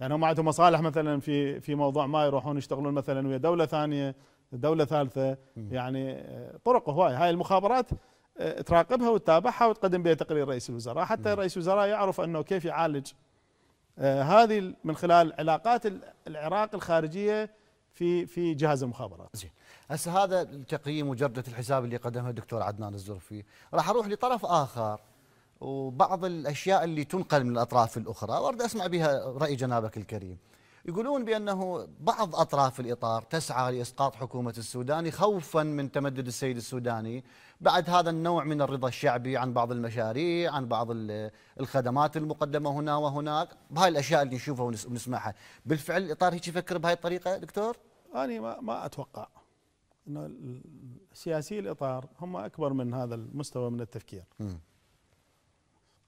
يعني هم عندهم مصالح مثلا في في موضوع ما يروحون يشتغلون مثلا ويا دوله ثانيه دوله ثالثه يعني آه، طرق هواي هاي المخابرات تراقبها وتتابعها وتقدم بها تقرير رئيس الوزراء حتى رئيس الوزراء يعرف انه كيف يعالج آه، هذه من خلال علاقات العراق الخارجيه في في جهاز المخابرات. زين هسه هذا التقييم وجرده الحساب اللي قدمها الدكتور عدنان الزرفي راح اروح لطرف اخر وبعض الاشياء اللي تنقل من الاطراف الاخرى وارد اسمع بها راي جنابك الكريم. يقولون بأنه بعض أطراف الإطار تسعى لإسقاط حكومة السودان خوفا من تمدد السيد السوداني بعد هذا النوع من الرضا الشعبي عن بعض المشاريع عن بعض الخدمات المقدمة هنا وهناك بهاي الأشياء اللي نشوفها ونسمعها بالفعل الإطار هيك يفكر بهاي الطريقة دكتور؟ أنا ما, ما أتوقع أنه سياسي الإطار هم أكبر من هذا المستوى من التفكير م.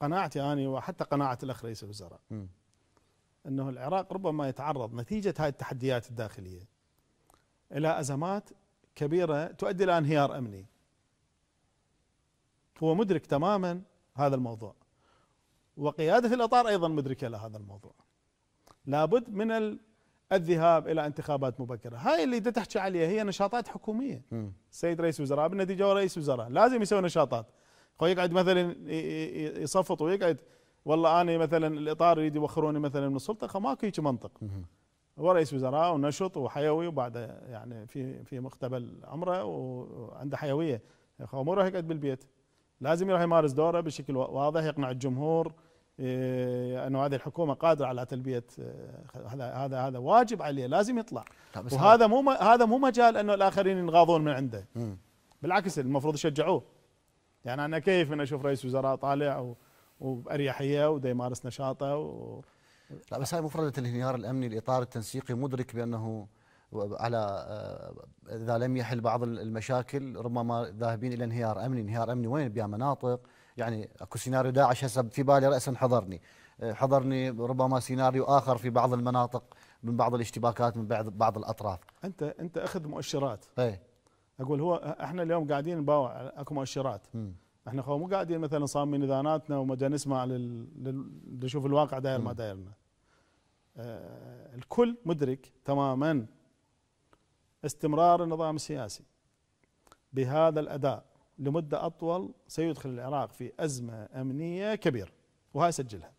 قناعتي أنا وحتى قناعة الأخ رئيس الوزراء م. أنه العراق ربما يتعرض نتيجة هذه التحديات الداخلية إلى أزمات كبيرة تؤدي إلى انهيار أمني هو مدرك تماما هذا الموضوع وقيادة الأطار أيضا مدركة لهذا الموضوع لابد من الذهاب إلى انتخابات مبكرة هاي اللي تحكي عليها هي نشاطات حكومية السيد رئيس وزراء بالنتيجة هو رئيس وزراء لازم يسوي نشاطات هو يقعد مثلا يصفط ويقعد والله انا مثلا الاطار يريد يوخروني مثلا من السلطه خ ماكو هيك منطق هو رئيس وزراء ونشط وحيوي وبعده يعني في في مقتبل عمره وعنده حيويه اخو مو راح يقعد بالبيت لازم يروح يمارس دوره بشكل واضح يقنع الجمهور إيه، انه هذه الحكومه قادره على تلبيه آه، هذا هذا هذا واجب عليه لازم يطلع وهذا مو هذا مو مجال انه الاخرين ينغاضون من عنده بالعكس المفروض يشجعوه يعني انا كيف من اشوف رئيس وزراء طالع و وباريحيه وده يمارس نشاطه و... لا بس هاي مفردة الانهيار الأمني الإطار التنسيقي مدرك بأنه على آه، إذا لم يحل بعض المشاكل ربما ذاهبين إلى انهيار أمني انهيار أمني وين بها مناطق يعني أكو سيناريو داعش هسه في بالي رأسا حضرني آه، حضرني ربما سيناريو آخر في بعض المناطق من بعض الاشتباكات من بعض بعض الأطراف أنت أنت أخذ مؤشرات أي أقول هو إحنا اليوم قاعدين نباوع أكو مؤشرات م. احنا خو مو قاعدين مثلا صامين اذاناتنا وما نسمع لل... نشوف الواقع داير ما دايرنا آه الكل مدرك تماما استمرار النظام السياسي بهذا الاداء لمده اطول سيدخل العراق في ازمه امنيه كبيره وهاي سجلها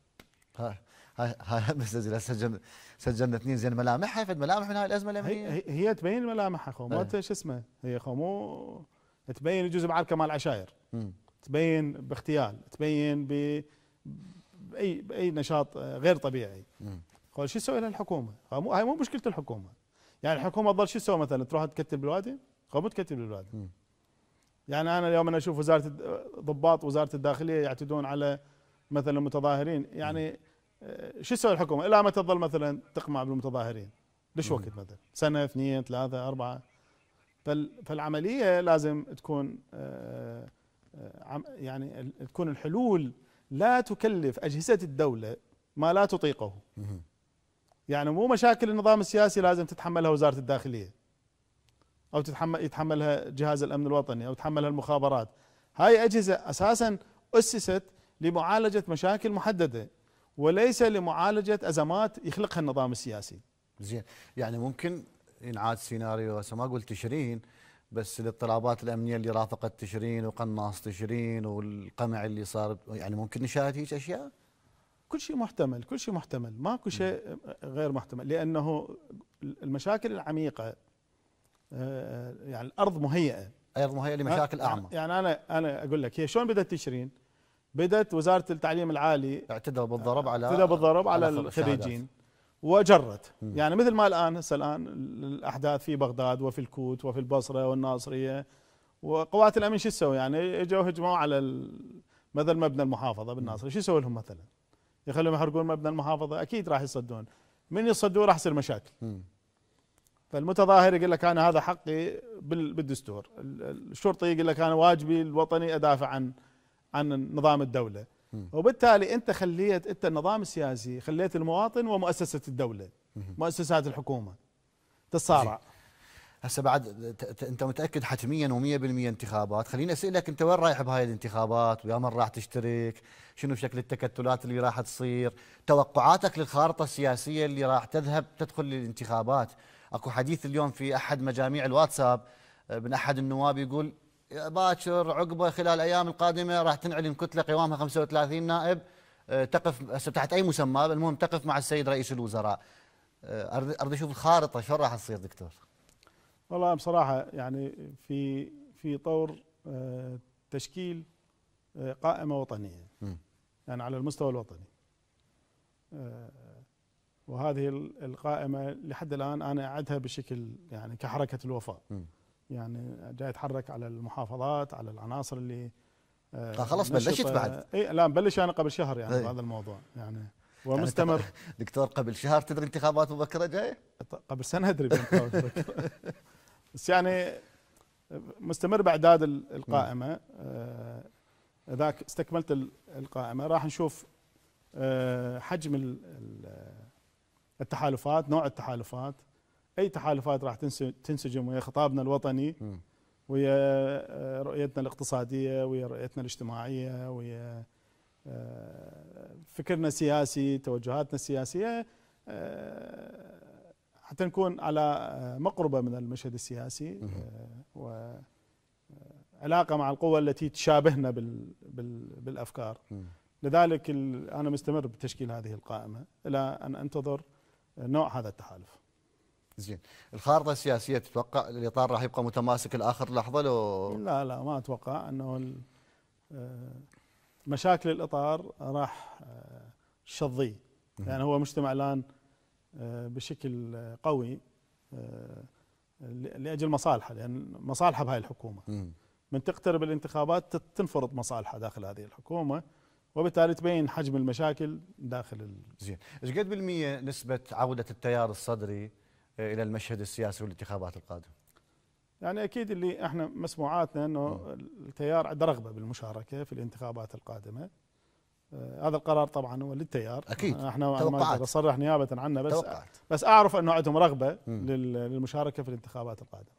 هاي هاي مسجلها سجل سجلنا اثنين زين ملامحها فد ملامح من هاي الازمه الامنيه هي, هي تبين ملامحها خو ما إيه. شو اسمه هي خو مو تبين يجوز بعركه مال عشاير تبين باغتيال تبين ب باي باي نشاط آه، غير طبيعي قال شو تسوي لها الحكومه؟ هاي مو مشكله الحكومه يعني الحكومه تضل شو تسوي مثلا تروح تكتب بالوادي؟ قال مو تكتب بالوادي يعني انا اليوم انا اشوف وزاره ضباط وزاره الداخليه يعتدون على مثلا المتظاهرين يعني آه، شو تسوي الحكومه؟ الا متى تظل مثلا تقمع بالمتظاهرين؟ ليش وقت مثلا؟ سنه اثنين ثلاثه اربعه فالعمليه لازم تكون آه يعني تكون الحلول لا تكلف أجهزة الدولة ما لا تطيقه يعني مو مشاكل النظام السياسي لازم تتحملها وزارة الداخلية أو تتحمل يتحملها جهاز الأمن الوطني أو تتحملها المخابرات هاي أجهزة أساسا أسست لمعالجة مشاكل محددة وليس لمعالجة أزمات يخلقها النظام السياسي زين يعني ممكن ينعاد سيناريو هسه ما قلت تشرين بس الاضطرابات الامنيه اللي رافقت تشرين وقناص تشرين والقمع اللي صار يعني ممكن نشاهد هيك اشياء؟ كل شيء محتمل، كل شيء محتمل، ماكو شيء غير محتمل لانه المشاكل العميقه آه، يعني الارض مهيئه الارض مهيئه لمشاكل آه، اعمى يعني انا انا اقول لك هي شلون بدات تشرين؟ بدات وزاره التعليم العالي اعتدى بالضرب على اعتدى بالضرب على, على الخريجين وجرت يعني مثل ما الآن هسه الآن الأحداث في بغداد وفي الكوت وفي البصرة والناصرية وقوات الأمن شو تسوي يعني اجوا هجموا على مثلا مبنى المحافظة بالناصرية شو يسوي لهم مثلا يخليهم يحرقون مبنى المحافظة أكيد راح يصدون من يصدوه راح يصير مشاكل فالمتظاهر يقول لك أنا هذا حقي بالدستور الشرطي يقول لك أنا واجبي الوطني أدافع عن عن نظام الدولة وبالتالي انت خليت انت النظام السياسي خليت المواطن ومؤسسه الدوله مؤسسات الحكومه تتصارع هسه بعد انت متاكد حتميا و100% انتخابات خليني اسالك انت وين رايح بهاي الانتخابات ويا من راح تشترك شنو شكل التكتلات اللي راح تصير توقعاتك للخارطه السياسيه اللي راح تذهب تدخل للانتخابات اكو حديث اليوم في احد مجاميع الواتساب آه، من احد النواب يقول باكر عقبه خلال الايام القادمه راح تنعلن كتله قوامها 35 نائب آه، تقف تحت اي مسمى المهم تقف مع السيد رئيس الوزراء آه، اريد اشوف الخارطه شو راح تصير دكتور والله بصراحه يعني في في طور آه، تشكيل قائمه وطنيه يعني على المستوى الوطني وهذه القائمه لحد الان انا اعدها بشكل يعني كحركه الوفاء م. يعني جاي يتحرك على المحافظات على العناصر اللي آه, آه، خلاص بلشت بعد اي لا بلش انا قبل شهر يعني هذا إيه. بهذا الموضوع يعني ومستمر يعني دكتور قبل شهر تدري انتخابات مبكره جايه؟ قبل سنه ادري بس يعني مستمر باعداد القائمه آه ذاك استكملت القائمه راح نشوف آه حجم التحالفات نوع التحالفات اي تحالفات راح تنسجم ويا خطابنا الوطني ويا آه، رؤيتنا الاقتصاديه ويا رؤيتنا الاجتماعيه ويا آه، فكرنا السياسي توجهاتنا السياسيه آه، حتى نكون على مقربه من المشهد السياسي و علاقه مع القوى التي تشابهنا بالافكار لذلك انا مستمر بتشكيل هذه القائمه الى ان انتظر نوع هذا التحالف زين الخارطه السياسيه تتوقع الاطار راح يبقى متماسك لاخر لحظه لو لا لا ما اتوقع انه آه، مشاكل الاطار راح آه، تشظيه يعني هو مجتمع الان آه، بشكل قوي لاجل مصالحه لان مصالحه بهاي الحكومه من تقترب الانتخابات تنفرض مصالحه داخل هذه الحكومه وبالتالي تبين حجم المشاكل داخل زين ايش قد بالميه نسبه عوده التيار الصدري الى المشهد السياسي والانتخابات القادمه؟ يعني اكيد اللي احنا مسموعاتنا انه التيار عنده رغبه بالمشاركه في الانتخابات القادمه آه هذا القرار طبعا هو للتيار اكيد آه، احنا توقعات بصرح نيابه عنه بس توقعت. بس اعرف انه عندهم رغبه مم. للمشاركه في الانتخابات القادمه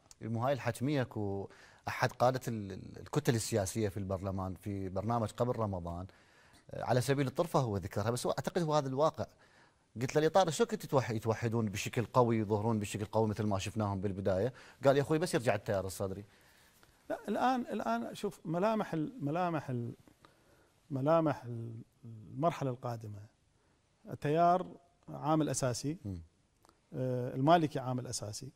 هاي الحتميه اكو احد قاده الكتل السياسيه في البرلمان في برنامج قبل رمضان آه، على سبيل الطرفه هو ذكرها بس هو اعتقد هو هذا الواقع قلت له الاطار السوكت يتوحدون بشكل قوي يظهرون بشكل قوي مثل ما شفناهم بالبدايه قال يا اخوي بس يرجع التيار الصدري لا الان الان شوف ملامح الملامح ملامح المرحله القادمه التيار عامل اساسي آه، المالكي عامل اساسي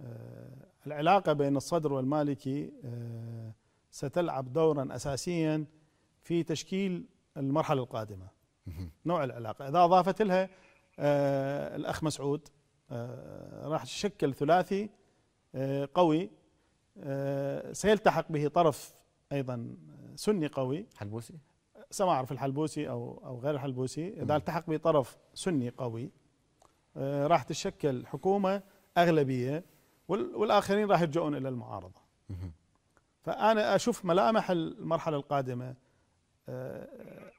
آه، العلاقه بين الصدر والمالكي آه، ستلعب دورا اساسيا في تشكيل المرحله القادمه نوع العلاقه اذا اضافت لها آه، الاخ مسعود آه، راح تشكل ثلاثي آه، قوي سيلتحق به طرف ايضا سني قوي حلبوسي سما اعرف الحلبوسي او او غير الحلبوسي اذا التحق به طرف سني قوي راح تتشكل حكومه اغلبيه والاخرين راح يرجعون الى المعارضه فانا اشوف ملامح المرحله القادمه آه،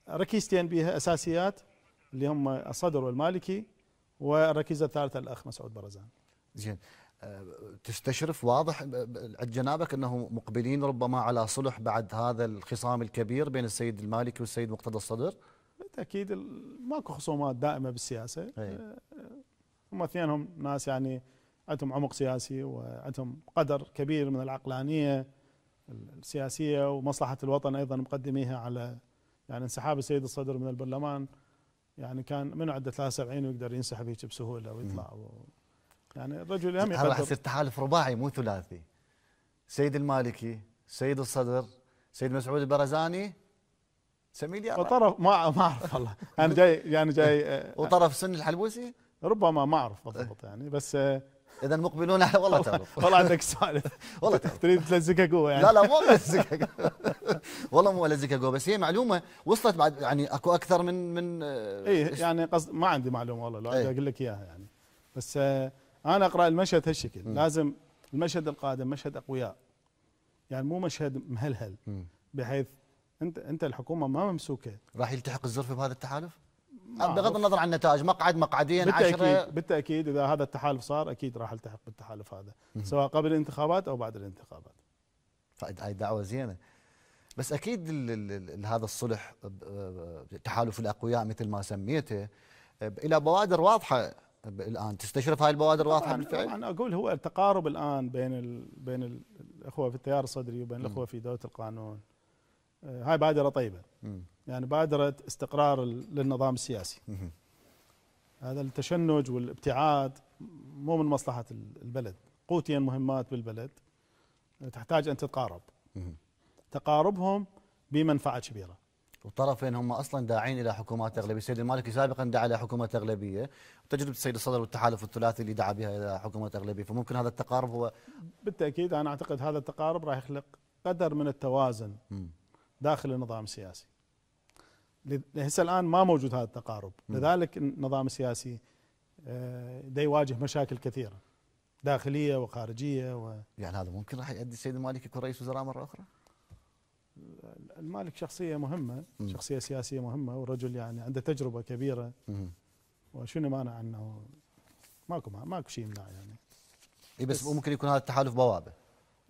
آه، ركيزتين بها اساسيات اللي هم الصدر والمالكي والركيزه الثالثه الاخ مسعود برزان. زين آه، تستشرف واضح عند جنابك انهم مقبلين ربما على صلح بعد هذا الخصام الكبير بين السيد المالكي والسيد مقتدى الصدر؟ بالتاكيد ماكو خصومات دائمه بالسياسه هم اثنينهم ناس يعني عندهم عمق سياسي وعندهم قدر كبير من العقلانيه السياسيه ومصلحه الوطن ايضا مقدميها على يعني انسحاب السيد الصدر من البرلمان يعني كان من عده 73 ويقدر ينسحب هيك بسهوله ويطلع يعني الرجل هم راح يصير تحالف رباعي مو ثلاثي سيد المالكي سيد الصدر سيد مسعود البرزاني سميل يارا وطرف ما ما اعرف والله انا يعني جاي يعني جاي وطرف سن الحلبوسي ربما ما اعرف بالضبط يعني بس اذا مقبلون على والله تعرف والله عندك سؤال والله تريد تلزقها قوه يعني لا لا مو الزقها والله مو الزقها قوه بس هي معلومه وصلت بعد يعني اكو اكثر من من آه، اي يعني قصد ما عندي معلومه والله لو ايه اقول لك اياها يعني بس آه، انا اقرا المشهد هالشكل لازم المشهد القادم مشهد اقوياء يعني مو مشهد مهلهل بحيث انت انت الحكومه ما ممسوكه راح يلتحق الزرفه بهذا التحالف؟ آه، بغض النظر عن النتائج مقعد مقعدين بالتأكيد عشرة بالتأكيد إذا هذا التحالف صار أكيد راح التحق بالتحالف هذا سواء قبل الانتخابات أو بعد الانتخابات هاي دعوة زينة بس أكيد هذا الصلح آه، آه، تحالف الأقوياء مثل ما سميته إلى بوادر واضحة الآن تستشرف هاي البوادر واضحة بالفعل أنا أقول هو التقارب الآن بين الـ بين الأخوة في التيار الصدري وبين الأخوة في دولة القانون هاي بادرة طيبة م. يعني بادرة استقرار للنظام السياسي هذا التشنج والابتعاد مو من مصلحة البلد قوتيا مهمات بالبلد تحتاج أن تتقارب تقاربهم بمنفعة كبيرة والطرفين هم اصلا داعين الى حكومات اغلبيه، السيد المالكي سابقا دعا الى حكومات اغلبيه، وتجربه السيد الصدر والتحالف الثلاثي اللي دعا بها الى حكومات اغلبيه، فممكن هذا التقارب هو بالتاكيد انا اعتقد هذا التقارب راح يخلق قدر من التوازن داخل النظام السياسي. لهسه الان ما موجود هذا التقارب لذلك النظام السياسي ده آه، يواجه مشاكل كثيره داخليه وخارجيه و يعني هذا ممكن راح يؤدي السيد المالكي يكون رئيس وزراء مره اخرى؟ المالك شخصيه مهمه شخصيه سياسيه مهمه ورجل يعني عنده تجربه كبيره وشنو مانع انه ماكو ماكو شيء يمنع يعني اي بس, بس ممكن يكون هذا التحالف بوابه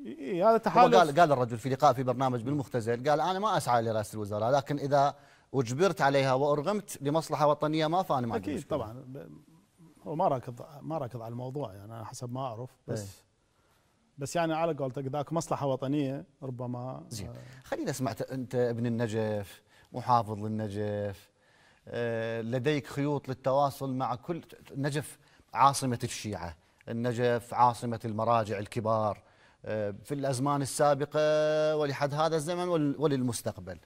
اي هذا تحالف قال قال الرجل في لقاء في برنامج بالمختزل قال انا ما اسعى لرئاسه الوزراء لكن اذا وجبرت عليها وارغمت لمصلحه وطنيه ما فانا ما اكيد مشكلة. طبعا هو ما ركض ما ركض على الموضوع يعني انا حسب ما اعرف إيه. بس ايه. بس يعني على قولتك ذاك مصلحه وطنيه ربما زين آه. خلينا اسمع انت ابن النجف محافظ للنجف آه، لديك خيوط للتواصل مع كل النجف عاصمه الشيعه النجف عاصمه المراجع الكبار آه، في الازمان السابقه ولحد هذا الزمن وللمستقبل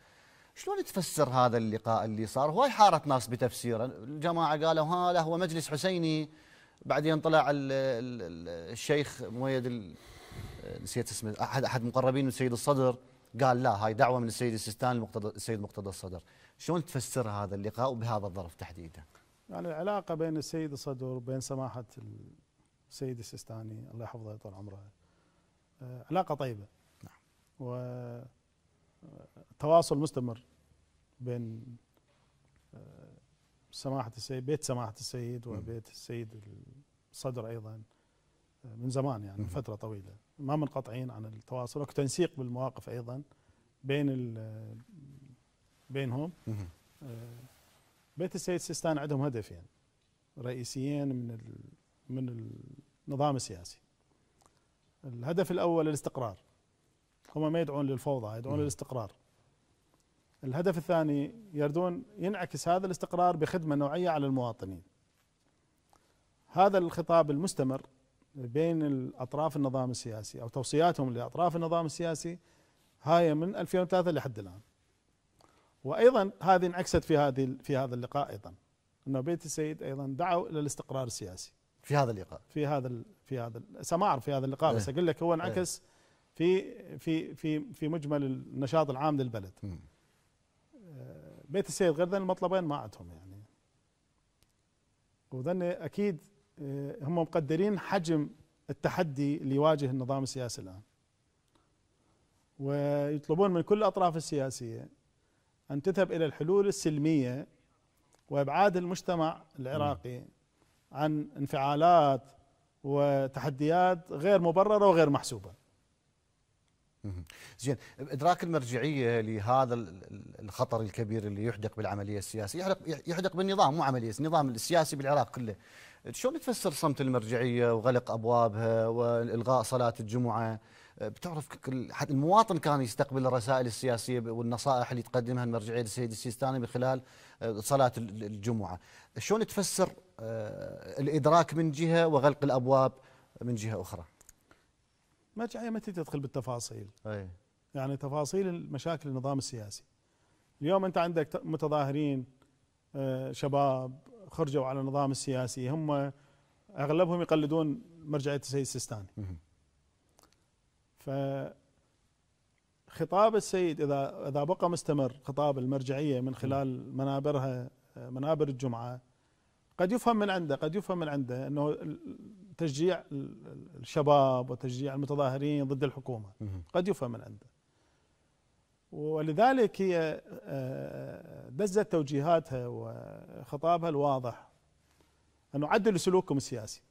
شلون تفسر هذا اللقاء اللي صار هواي حارت ناس بتفسيره الجماعة قالوا ها له هو مجلس حسيني بعدين طلع الشيخ مؤيد نسيت اسمه أحد أحد مقربين السيد الصدر قال لا هاي دعوة من السيد السيستان المقتدى السيد مقتدى الصدر شلون تفسر هذا اللقاء وبهذا الظرف تحديدا يعني العلاقة بين السيد الصدر وبين سماحة السيد السيستاني الله يحفظه ويطول عمره آه، علاقة طيبة نعم و تواصل مستمر بين آه، سماحة السيد بيت سماحة السيد وبيت السيد الصدر أيضا آه، من زمان يعني من فترة طويلة ما منقطعين عن التواصل اكو تنسيق بالمواقف أيضا بين آه، بينهم بيت السيد سيستان عندهم هدفين رئيسيين من من النظام السياسي الهدف الأول الاستقرار هم ما يدعون للفوضى يدعون للاستقرار الهدف الثاني يردون ينعكس هذا الاستقرار بخدمة نوعية على المواطنين هذا الخطاب المستمر بين الأطراف النظام السياسي أو توصياتهم لأطراف النظام السياسي هاي من 2003 لحد الآن وأيضا هذه انعكست في هذه في هذا اللقاء أيضا أنه بيت السيد أيضا دعوا إلى الاستقرار السياسي في هذا اللقاء في هذا في هذا هسه ما أعرف في هذا اللقاء إيه. بس أقول لك هو انعكس إيه. في في في في مجمل النشاط العام للبلد آه، بيت السيد غير ذن المطلبين ما عندهم يعني وذن اكيد آه، هم مقدرين حجم التحدي اللي يواجه النظام السياسي الان ويطلبون من كل الاطراف السياسيه ان تذهب الى الحلول السلميه وابعاد المجتمع العراقي عن انفعالات وتحديات غير مبرره وغير محسوبه زين ادراك المرجعيه لهذا الخطر الكبير اللي يحدق بالعمليه السياسيه يحدق يحدق بالنظام مو عمليه النظام السياسي بالعراق كله شلون تفسر صمت المرجعيه وغلق ابوابها والغاء صلاه الجمعه بتعرف المواطن كان يستقبل الرسائل السياسيه والنصائح اللي تقدمها المرجعيه للسيد السيستاني من خلال آه، صلاه الجمعه شلون تفسر آه، الادراك من جهه وغلق الابواب من جهه اخرى ما متى تدخل بالتفاصيل أي. يعني تفاصيل المشاكل النظام السياسي اليوم انت عندك متظاهرين آه، شباب خرجوا على النظام السياسي هم اغلبهم يقلدون مرجعيه السيد السيستاني ف خطاب السيد اذا اذا بقى مستمر خطاب المرجعيه من خلال منابرها آه، منابر الجمعه قد يفهم من عنده قد يفهم من عنده انه تشجيع الشباب وتشجيع المتظاهرين ضد الحكومه قد يفهم من عنده ولذلك هي آه، دزت توجيهاتها وخطابها الواضح انه عدلوا سلوككم السياسي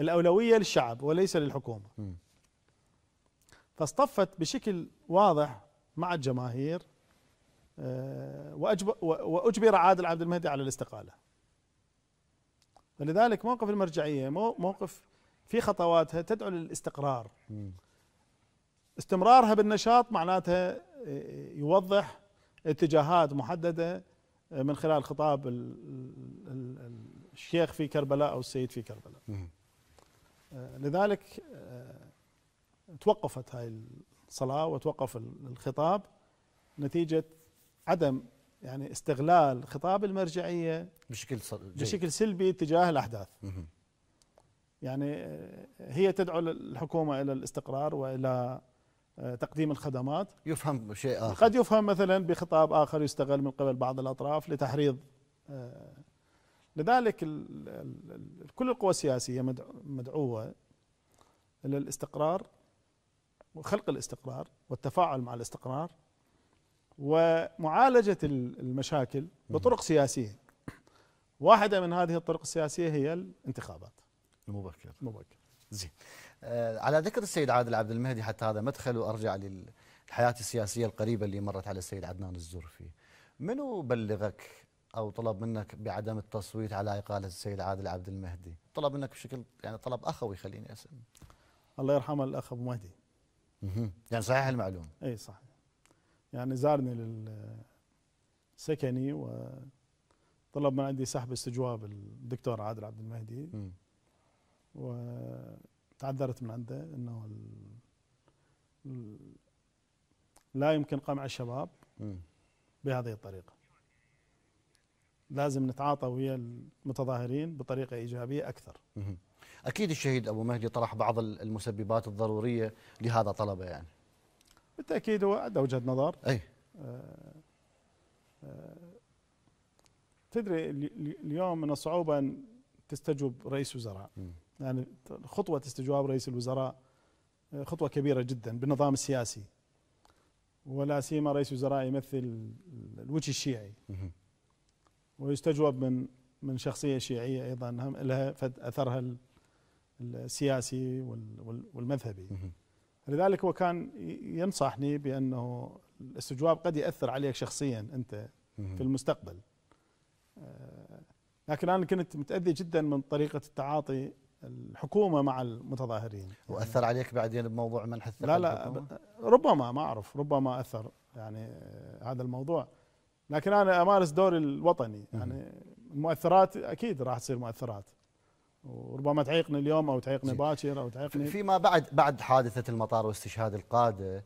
الاولويه للشعب وليس للحكومه فاصطفت بشكل واضح مع الجماهير آه، واجبر عادل عبد المهدي على الاستقاله فلذلك موقف المرجعيه موقف في خطواتها تدعو للاستقرار استمرارها بالنشاط معناتها يوضح اتجاهات محدده من خلال خطاب الشيخ في كربلاء او السيد في كربلاء لذلك توقفت هاي الصلاه وتوقف الخطاب نتيجه عدم يعني استغلال خطاب المرجعيه بشكل بشكل سلبي تجاه الاحداث يعني آه، هي تدعو الحكومه الى الاستقرار والى آه، تقديم الخدمات يفهم شيء اخر قد يفهم مثلا بخطاب اخر يستغل من قبل بعض الاطراف لتحريض آه، لذلك كل القوى السياسيه مدعوه الى الاستقرار وخلق الاستقرار والتفاعل مع الاستقرار ومعالجة المشاكل بطرق سياسية واحدة من هذه الطرق السياسية هي الانتخابات المبكر المبكر زين آه، على ذكر السيد عادل عبد المهدي حتى هذا مدخل وارجع للحياة السياسية القريبة اللي مرت على السيد عدنان الزرفي منو بلغك او طلب منك بعدم التصويت على اقالة السيد عادل عبد المهدي طلب منك بشكل يعني طلب اخوي خليني اسمي الله يرحمه الاخ ابو مهدي يعني صحيح المعلومة اي صحيح. يعني زارني للسكني وطلب من عندي سحب استجواب الدكتور عادل عبد المهدي وتعذرت من عنده انه الـ الـ لا يمكن قمع الشباب بهذه الطريقه لازم نتعاطى ويا المتظاهرين بطريقه ايجابيه اكثر اكيد الشهيد ابو مهدي طرح بعض المسببات الضروريه لهذا طلبه يعني بالتاكيد هو عنده وجهه نظر اي آه، آه، تدري اليوم من الصعوبه ان تستجوب رئيس وزراء يعني خطوه استجواب رئيس الوزراء آه، خطوه كبيره جدا بالنظام السياسي ولا سيما رئيس وزراء يمثل الوجه الشيعي ويستجوب من من شخصيه شيعيه ايضا لها اثرها السياسي والمذهبي لذلك هو كان ينصحني بانه الاستجواب قد ياثر عليك شخصيا انت في المستقبل آه، لكن انا كنت متاذي جدا من طريقه التعاطي الحكومه مع المتظاهرين واثر يعني عليك بعدين بموضوع منح الثقه لا لا ربما ما اعرف ربما اثر يعني آه، هذا الموضوع لكن انا امارس دوري الوطني يعني المؤثرات اكيد راح تصير مؤثرات وربما تعيقني اليوم او تعيقني باكر او تعيقني فيما بعد بعد حادثه المطار واستشهاد القاده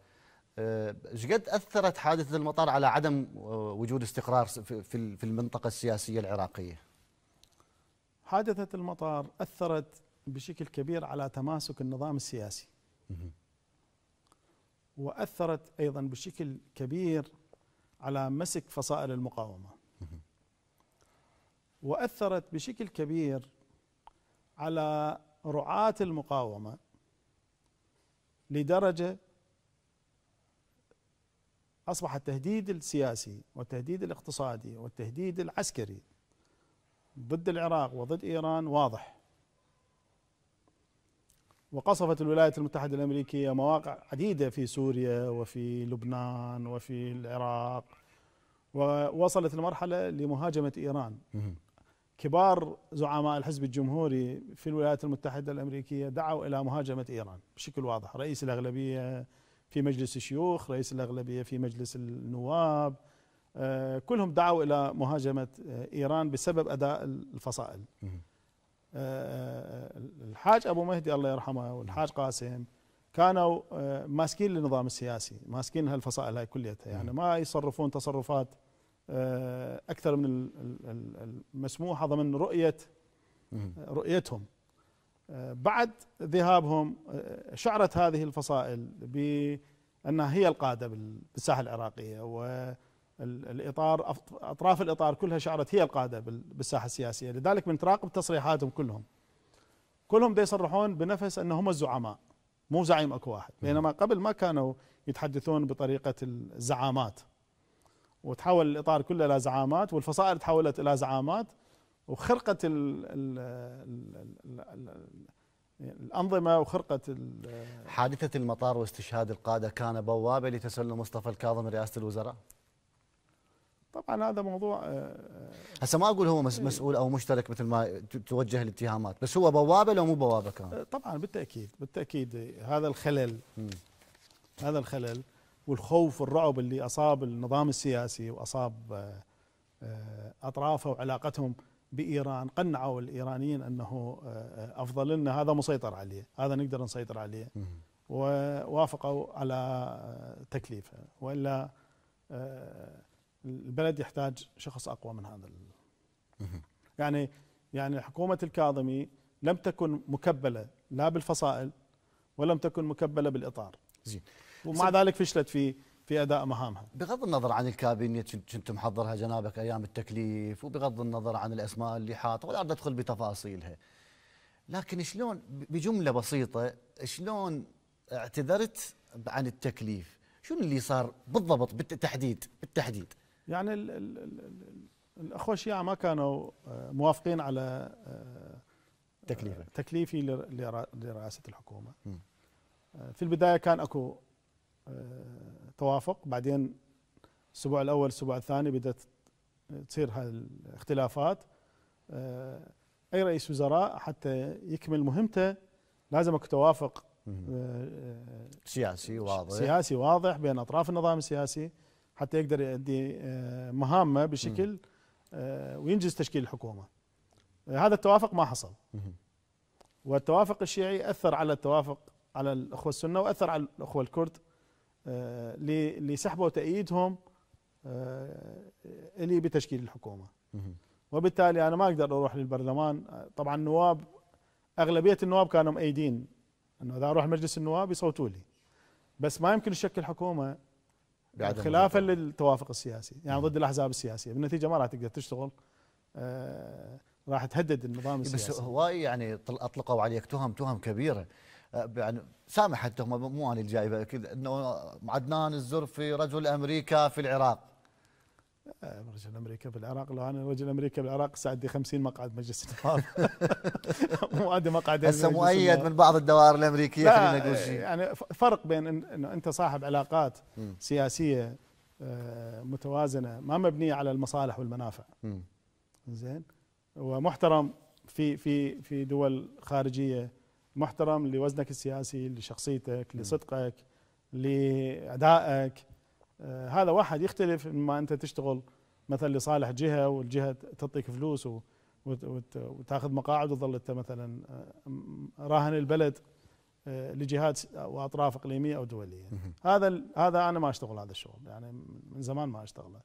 آه، ايش قد اثرت حادثه المطار على عدم آه، وجود استقرار في في المنطقه السياسيه العراقيه؟ حادثه المطار اثرت بشكل كبير على تماسك النظام السياسي. واثرت ايضا بشكل كبير على مسك فصائل المقاومه. واثرت بشكل كبير على رعاة المقاومة لدرجة أصبح التهديد السياسي والتهديد الاقتصادي والتهديد العسكري ضد العراق وضد إيران واضح وقصفت الولايات المتحدة الأمريكية مواقع عديدة في سوريا وفي لبنان وفي العراق ووصلت المرحلة لمهاجمة إيران كبار زعماء الحزب الجمهوري في الولايات المتحدة الأمريكية دعوا إلى مهاجمة إيران بشكل واضح رئيس الأغلبية في مجلس الشيوخ رئيس الأغلبية في مجلس النواب آه، كلهم دعوا إلى مهاجمة إيران بسبب أداء الفصائل آه، الحاج أبو مهدي الله يرحمه والحاج قاسم كانوا آه، ماسكين للنظام السياسي ماسكين هالفصائل هاي كليتها يعني ما يصرفون تصرفات آه، اكثر من المسموحه ضمن رؤيه آه، رؤيتهم آه، بعد ذهابهم شعرت هذه الفصائل بانها هي القاده بالساحه العراقيه والاطار اطراف الاطار كلها شعرت هي القاده بالساحه السياسيه لذلك من تراقب تصريحاتهم كلهم كلهم يصرحون بنفس ان هم الزعماء مو زعيم اكو واحد بينما قبل ما كانوا يتحدثون بطريقه الزعامات وتحول الاطار كله الى زعامات والفصائل تحولت الى زعامات وخرقت ال ال ال ال الأنظمة وخرقة حادثة المطار واستشهاد القادة كان بوابة لتسلم مصطفى الكاظم رئاسة الوزراء طبعا هذا موضوع آه، آه، هسه ما اقول هو مسؤول او مشترك مثل ما توجه الاتهامات بس هو بوابه لو مو بوابه كان آه، طبعا بالتاكيد بالتاكيد هذا الخلل هذا الخلل والخوف والرعب اللي اصاب النظام السياسي واصاب آه، آه، اطرافه وعلاقتهم بايران قنعوا الايرانيين انه آه، افضل لنا هذا مسيطر عليه، هذا نقدر نسيطر عليه. ووافقوا على تكليفه والا البلد يحتاج شخص اقوى من هذا يعني يعني حكومه الكاظمي لم تكن مكبله لا بالفصائل ولم تكن مكبله بالاطار. زين. ومع ذلك فشلت في في اداء مهامها بغض النظر عن الكابينيت كنت محضرها جنابك ايام التكليف وبغض النظر عن الاسماء اللي حاطه ولا بدي ادخل بتفاصيلها لكن شلون بجمله بسيطه شلون اعتذرت عن التكليف شنو اللي صار بالضبط بالتحديد بالتحديد يعني الـ الـ الـ الاخوه الشيعه ما كانوا آه، موافقين على آه، تكليفي تكليفي لرئاسه الحكومه م. آه، في البدايه كان اكو توافق بعدين الاسبوع الاول الاسبوع الثاني بدات تصير هذه الاختلافات آه، اي رئيس وزراء حتى يكمل مهمته لازم اكو توافق آه، سياسي واضح سياسي واضح بين اطراف النظام السياسي حتى يقدر يؤدي آه، مهامه بشكل وينجز تشكيل الحكومه هذا التوافق ما حصل والتوافق الشيعي اثر على التوافق على الاخوه السنه واثر على الاخوه الكرد آه، لسحبه تأييدهم اللي آه، بتشكيل الحكومة وبالتالي أنا ما أقدر أروح للبرلمان طبعا النواب أغلبية النواب كانوا مؤيدين أنه إذا أروح مجلس النواب يصوتوا لي بس ما يمكن تشكل حكومة خلافا للتوافق السياسي يعني ضد الأحزاب السياسية بالنتيجة ما راح تقدر تشتغل آه، راح تهدد النظام السياسي بس هواي يعني اطلقوا عليك تهم تهم كبيره آه، يعني حتى هم مو انا جايبه اكيد انه عدنان الزرفي رجل امريكا في العراق آه، رجل امريكا في العراق لو انا رجل امريكا بالعراق سعدي 50 مقعد مجلس النواب مو عندي مقعد هسه مؤيد من بعض الدوائر الامريكيه خلينا نقول شيء يعني فرق بين انه انت صاحب علاقات سياسيه آه، متوازنه ما مبنيه على المصالح والمنافع زين ومحترم في في في دول خارجيه محترم لوزنك السياسي لشخصيتك لصدقك لادائك آه، هذا واحد يختلف مما انت تشتغل مثلا لصالح جهه والجهه تعطيك فلوس وتاخذ مقاعد وظل انت مثلا آه، راهن البلد آه، لجهات واطراف اقليميه او دوليه هذا هذا انا ما اشتغل هذا الشغل يعني من زمان ما اشتغله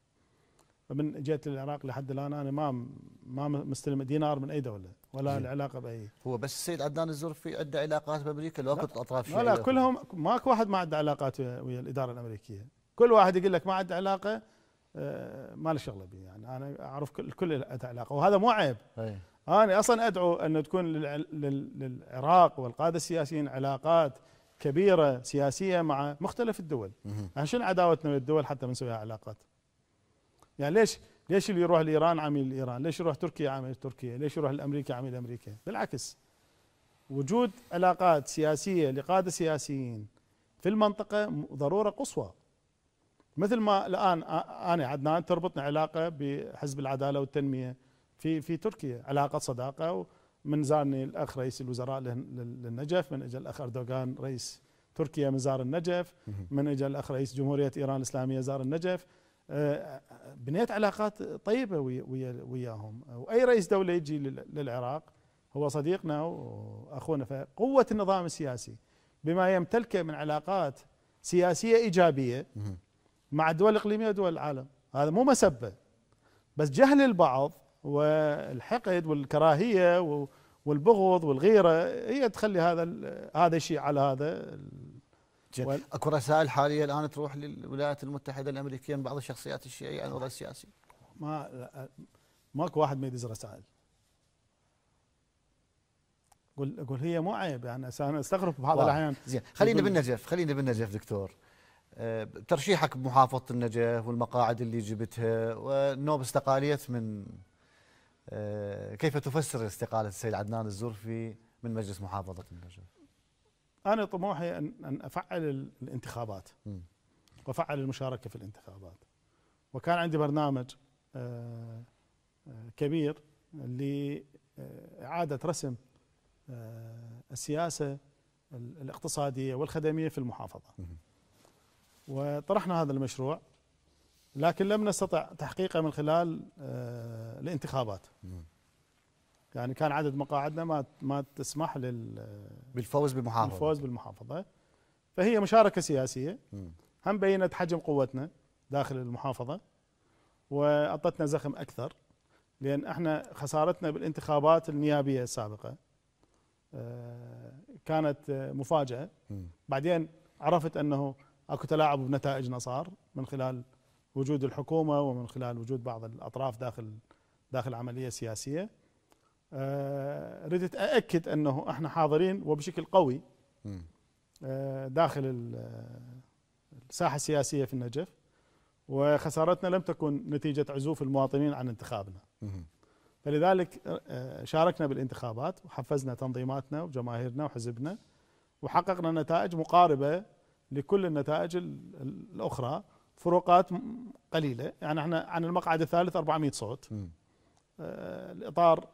فمن جيت للعراق لحد الان انا ما ما مستلم دينار من اي دوله ولا له إيه. العلاقه باي هو بس السيد عدنان الزرفي عنده علاقات بامريكا لو اكو اطراف لا, لا كلهم ماكو واحد ما عنده علاقات ويا الاداره الامريكيه كل واحد يقول لك ما عنده علاقه آه، ما له شغله بي يعني انا اعرف كل كل علاقه وهذا مو عيب أي. انا اصلا ادعو انه تكون للعراق والقاده السياسيين علاقات كبيره سياسيه مع مختلف الدول عشان شنو عداوتنا للدول حتى بنسويها علاقات يعني ليش ليش اللي يروح لايران عميل ايران ليش يروح تركيا عميل تركيا ليش يروح لامريكا عميل امريكا بالعكس وجود علاقات سياسيه لقاده سياسيين في المنطقه ضروره قصوى مثل ما الان انا عدنان تربطنا علاقه بحزب العداله والتنميه في في تركيا علاقه صداقه من زارني الاخ رئيس الوزراء للنجف من اجى الاخ اردوغان رئيس تركيا من زار النجف من اجى الاخ رئيس جمهوريه ايران الاسلاميه زار النجف بنيت علاقات طيبه ويا وياهم واي رئيس دوله يجي للعراق هو صديقنا واخونا فقوه النظام السياسي بما يمتلكه من علاقات سياسيه ايجابيه مع الدول الاقليميه ودول العالم هذا مو مسبه بس جهل البعض والحقد والكراهيه والبغض والغيره هي تخلي هذا هذا الشيء على هذا جد. اكو رسائل حاليه الان تروح للولايات المتحده الامريكيه من بعض الشخصيات الشيعيه عن الوضع السياسي ما ماكو واحد ما يدز رسائل قل قل هي مو عيب يعني انا استغرب بعض الاحيان زين خلينا بالنجف خلينا بالنجف دكتور أه ترشيحك بمحافظه النجف والمقاعد اللي جبتها والنوب استقاليت من أه كيف تفسر استقاله السيد عدنان الزرفي من مجلس محافظه النجف؟ انا طموحي ان ان افعل الانتخابات وافعل المشاركه في الانتخابات وكان عندي برنامج آه، آه، كبير لاعاده آه، رسم السياسه الاقتصاديه والخدميه في المحافظه وطرحنا هذا المشروع لكن لم نستطع تحقيقه من خلال الانتخابات يعني كان عدد مقاعدنا ما ما تسمح لل بالفوز بالمحافظه بالفوز بالمحافظه فهي مشاركه سياسيه هم بينت حجم قوتنا داخل المحافظه واعطتنا زخم اكثر لان احنا خسارتنا بالانتخابات النيابيه السابقه آه، كانت مفاجاه بعدين عرفت انه اكو تلاعب بنتائجنا صار من خلال وجود الحكومه ومن خلال وجود بعض الاطراف داخل داخل عمليه سياسيه ردت آه، أأكد أنه احنا حاضرين وبشكل قوي آه، داخل الساحة السياسية في النجف وخسارتنا لم تكن نتيجة عزوف المواطنين عن انتخابنا فلذلك آه، شاركنا بالانتخابات وحفزنا تنظيماتنا وجماهيرنا وحزبنا وحققنا نتائج مقاربة لكل النتائج الأخرى فروقات قليلة يعني احنا عن المقعد الثالث 400 صوت الإطار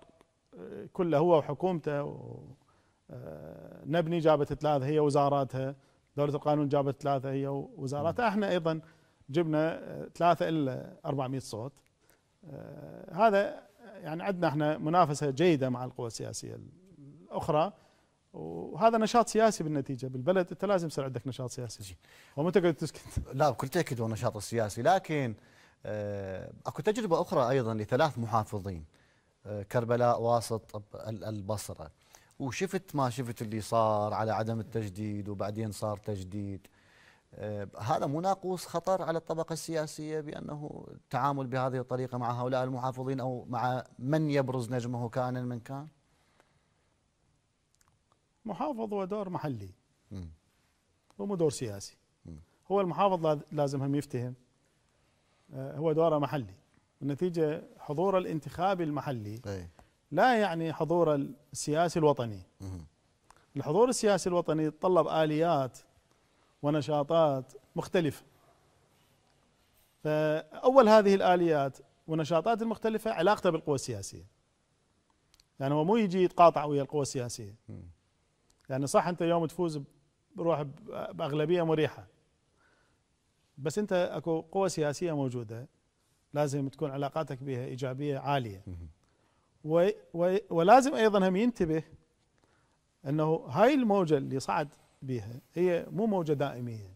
كله هو وحكومته آه، نبني جابت ثلاثة هي وزاراتها دولة القانون جابت ثلاثة هي وزاراتها احنا ايضا جبنا آه، ثلاثة إلا 400 صوت آه، هذا يعني عندنا احنا منافسة جيدة مع القوى السياسية الأخرى وهذا نشاط سياسي بالنتيجه بالبلد انت لازم يصير عندك نشاط سياسي ومتى متى تقعد تسكت لا بكل تاكيد هو نشاط سياسي لكن اكو تجربه اخرى ايضا لثلاث محافظين كربلاء واسط البصرة وشفت ما شفت اللي صار على عدم التجديد وبعدين صار تجديد آه، هذا ناقوس خطر على الطبقة السياسية بأنه التعامل بهذه الطريقة مع هؤلاء المحافظين أو مع من يبرز نجمه كان من كان محافظ هو دور محلي هو دور سياسي هو المحافظ لازم هم يفتهم آه، هو دوره محلي والنتيجة حضور الانتخابي المحلي أي. لا يعني حضور السياسي الوطني الحضور السياسي الوطني يتطلب آليات ونشاطات مختلفة فأول هذه الآليات ونشاطات المختلفة علاقته بالقوى السياسية يعني هو مو يجي يتقاطع ويا القوى السياسية يعني صح أنت يوم تفوز بروح بأغلبية مريحة بس أنت أكو قوى سياسية موجودة لازم تكون علاقاتك بها إيجابية عالية و و ولازم أيضا هم ينتبه أنه هاي الموجة اللي صعد بها هي مو موجة دائمية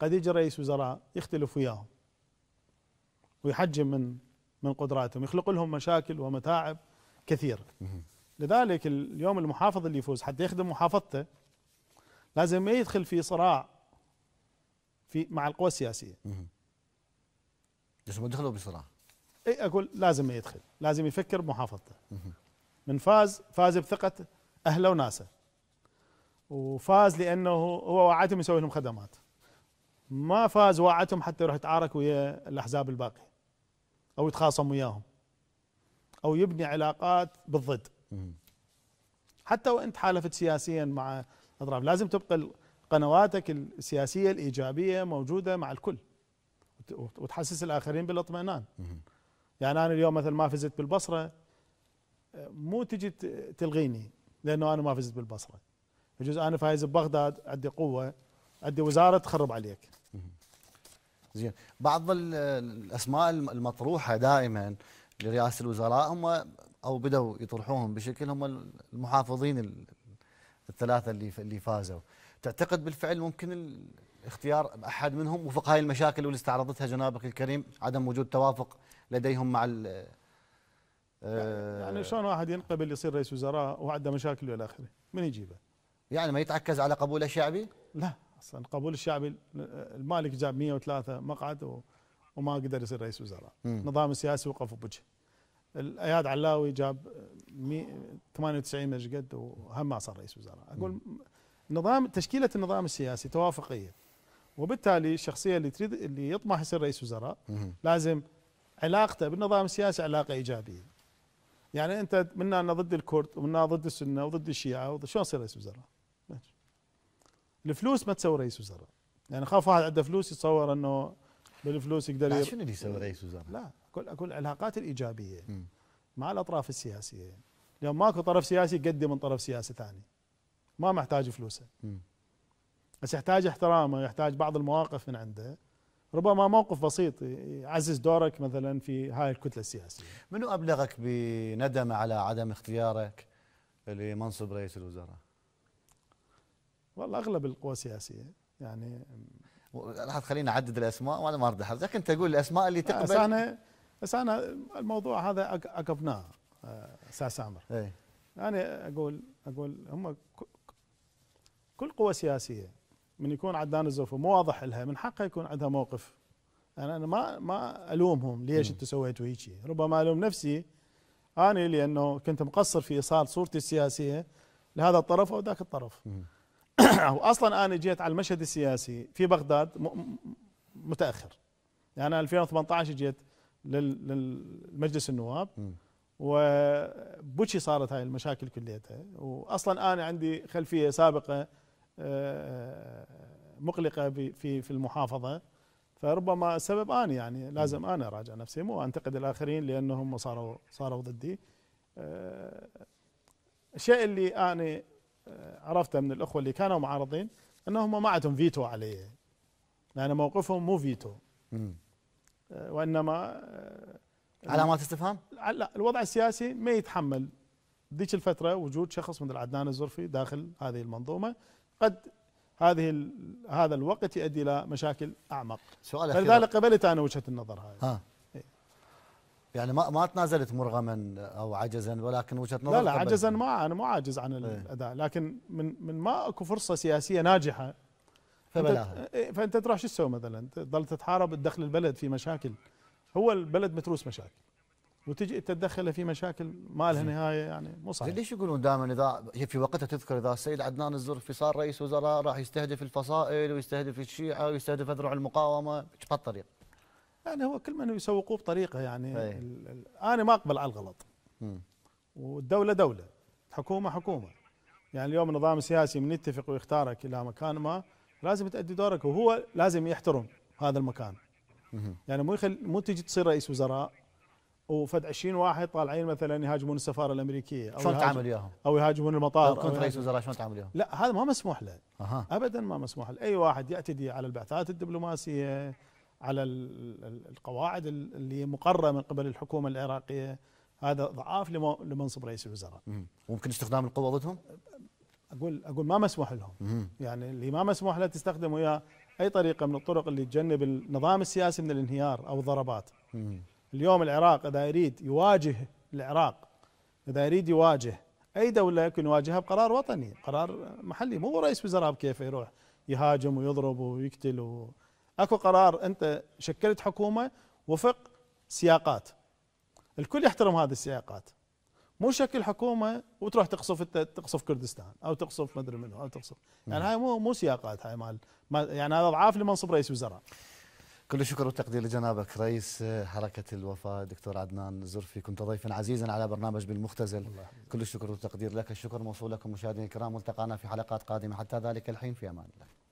قد يجي رئيس وزراء يختلف وياهم ويحجم من من قدراتهم يخلق لهم مشاكل ومتاعب كثيرة لذلك اليوم المحافظ اللي يفوز حتى يخدم محافظته لازم ما يدخل في صراع في مع القوى السياسية بس ما دخلوا بسرعه اي اقول لازم يدخل لازم يفكر بمحافظته من فاز فاز بثقه اهله وناسه وفاز لانه هو وعدهم يسوي لهم خدمات ما فاز وعدهم حتى يروح يتعارك ويا الاحزاب الباقيه او يتخاصم وياهم او يبني علاقات بالضد حتى وانت حالفت سياسيا مع الاطراف لازم تبقى قنواتك السياسيه الايجابيه موجوده مع الكل وتحسس الاخرين بالاطمئنان يعني انا اليوم مثلا ما فزت بالبصره مو تجي تلغيني لانه انا ما فزت بالبصره يجوز انا فايز ببغداد عندي قوه عندي وزاره تخرب عليك زين بعض الاسماء المطروحه دائما لرئاسه الوزراء هم او بدأوا يطرحوهم بشكل هم المحافظين الثلاثه اللي اللي فازوا تعتقد بالفعل ممكن اختيار احد منهم وفق هاي المشاكل اللي استعرضتها جنابك الكريم عدم وجود توافق لديهم مع ال يعني آه، شلون واحد ينقبل يصير رئيس وزراء وعنده مشاكل والى اخره من يجيبه يعني ما يتعكز على قبول الشعبي لا اصلا قبول الشعبي المالك جاب 103 مقعد وما قدر يصير رئيس وزراء النظام السياسي وقف بوجهه الاياد علاوي جاب 98 مش قد وهم ما صار رئيس وزراء اقول نظام تشكيله النظام السياسي توافقيه وبالتالي الشخصيه اللي تريد اللي يطمح يصير رئيس وزراء لازم علاقته بالنظام السياسي علاقه ايجابيه يعني انت منا انا ضد الكرد ومنا ضد السنه وضد الشيعه وضد شلون تصير رئيس وزراء؟ الفلوس ما تسوي رئيس وزراء يعني خاف واحد عنده فلوس يتصور انه بالفلوس يقدر يصير شنو اللي يسوي رئيس وزراء؟ لا اقول اقول العلاقات الايجابيه مع الاطراف السياسيه اليوم ماكو طرف سياسي يقدم من طرف سياسي ثاني ما محتاج فلوسه م. بس يحتاج احترامه يحتاج بعض المواقف من عنده ربما موقف بسيط يعزز دورك مثلا في هاي الكتله السياسيه. منو ابلغك بندم على عدم اختيارك لمنصب رئيس الوزراء؟ والله اغلب القوى السياسيه يعني راح تخليني اعدد الاسماء وانا ما ارد حضرتك انت تقول الاسماء اللي تقبل بس انا بس انا الموضوع هذا أقبناه استاذ آه، عمر أي. انا يعني اقول اقول هم كل قوى سياسيه من يكون عدنان الزوفي مو واضح لها من حقها يكون عندها موقف انا انا ما ما الومهم ليش انتم سويتوا هيك ربما الوم نفسي انا لانه كنت مقصر في ايصال صورتي السياسيه لهذا الطرف او ذاك الطرف واصلا انا جيت على المشهد السياسي في بغداد متاخر يعني 2018 جيت للمجلس النواب وبوشي صارت هاي المشاكل كلها واصلا انا عندي خلفيه سابقه آه، مقلقه في في المحافظه فربما السبب انا يعني لازم انا اراجع نفسي مو انتقد الاخرين لانهم صاروا صاروا ضدي آه، الشيء اللي انا آه، عرفته من الاخوه اللي كانوا معارضين انهم ما عندهم فيتو علي يعني موقفهم مو فيتو وانما علامات استفهام؟ لا الوضع السياسي ما يتحمل ذيك الفتره وجود شخص مثل عدنان الزرفي داخل هذه المنظومه قد هذه هذا الوقت يؤدي الى مشاكل اعمق سؤال فلذلك قبلت انا وجهه النظر هاي ها إيه؟ يعني ما ما تنازلت مرغما او عجزا ولكن وجهه نظر لا لا عجزا ما انا مو عاجز عن الاداء إيه. لكن من من ما اكو فرصه سياسيه ناجحه فبلاها فانت, إيه، فأنت تروح شو تسوي مثلا تضل تتحارب تدخل البلد في مشاكل هو البلد متروس مشاكل وتجي تتدخل في مشاكل ما لها نهايه يعني مو صحيح ليش يقولون دائما اذا في وقتها تذكر اذا السيد عدنان الزرفي صار رئيس وزراء راح يستهدف الفصائل ويستهدف الشيعه ويستهدف اذرع المقاومه بهالطريقه يعني هو كل من يسوقوه بطريقه يعني إيه. انا ما اقبل على الغلط والدوله دوله حكومه حكومه يعني اليوم النظام السياسي من يتفق ويختارك الى مكان ما لازم تأدي دورك وهو لازم يحترم هذا المكان يعني مو يخل مو تجي تصير رئيس وزراء وفد 20 واحد طالعين مثلا يهاجمون السفاره الامريكيه او شلون تعامل وياهم؟ او يهاجمون المطار لو كنت رئيس وزراء شلون تعامل وياهم؟ لا هذا ما مسموح له أه. ابدا ما مسموح له اي واحد يعتدي على البعثات الدبلوماسيه على القواعد اللي مقرره من قبل الحكومه العراقيه هذا ضعاف لمنصب رئيس الوزراء ممكن استخدام القوه ضدهم؟ اقول اقول ما مسموح لهم مم. يعني اللي ما مسموح له تستخدم وياه اي طريقه من الطرق اللي تجنب النظام السياسي من الانهيار او الضربات مم. اليوم العراق اذا يريد يواجه العراق اذا يريد يواجه اي دوله يمكن يواجهها بقرار وطني قرار محلي مو رئيس وزراء بكيفه يروح يهاجم ويضرب ويقتل و... اكو قرار انت شكلت حكومه وفق سياقات الكل يحترم هذه السياقات مو شكل حكومه وتروح تقصف تقصف كردستان او تقصف ما ادري منو او تقصف يعني هاي مو مو سياقات هاي مال يعني هذا اضعاف لمنصب رئيس وزراء كل الشكر والتقدير لجنابك رئيس حركة الوفاء دكتور عدنان زرفي كنت ضيفا عزيزا على برنامج بالمختزل كل الشكر والتقدير لك الشكر موصول لكم مشاهدينا الكرام والتقانا في حلقات قادمة حتى ذلك الحين في أمان الله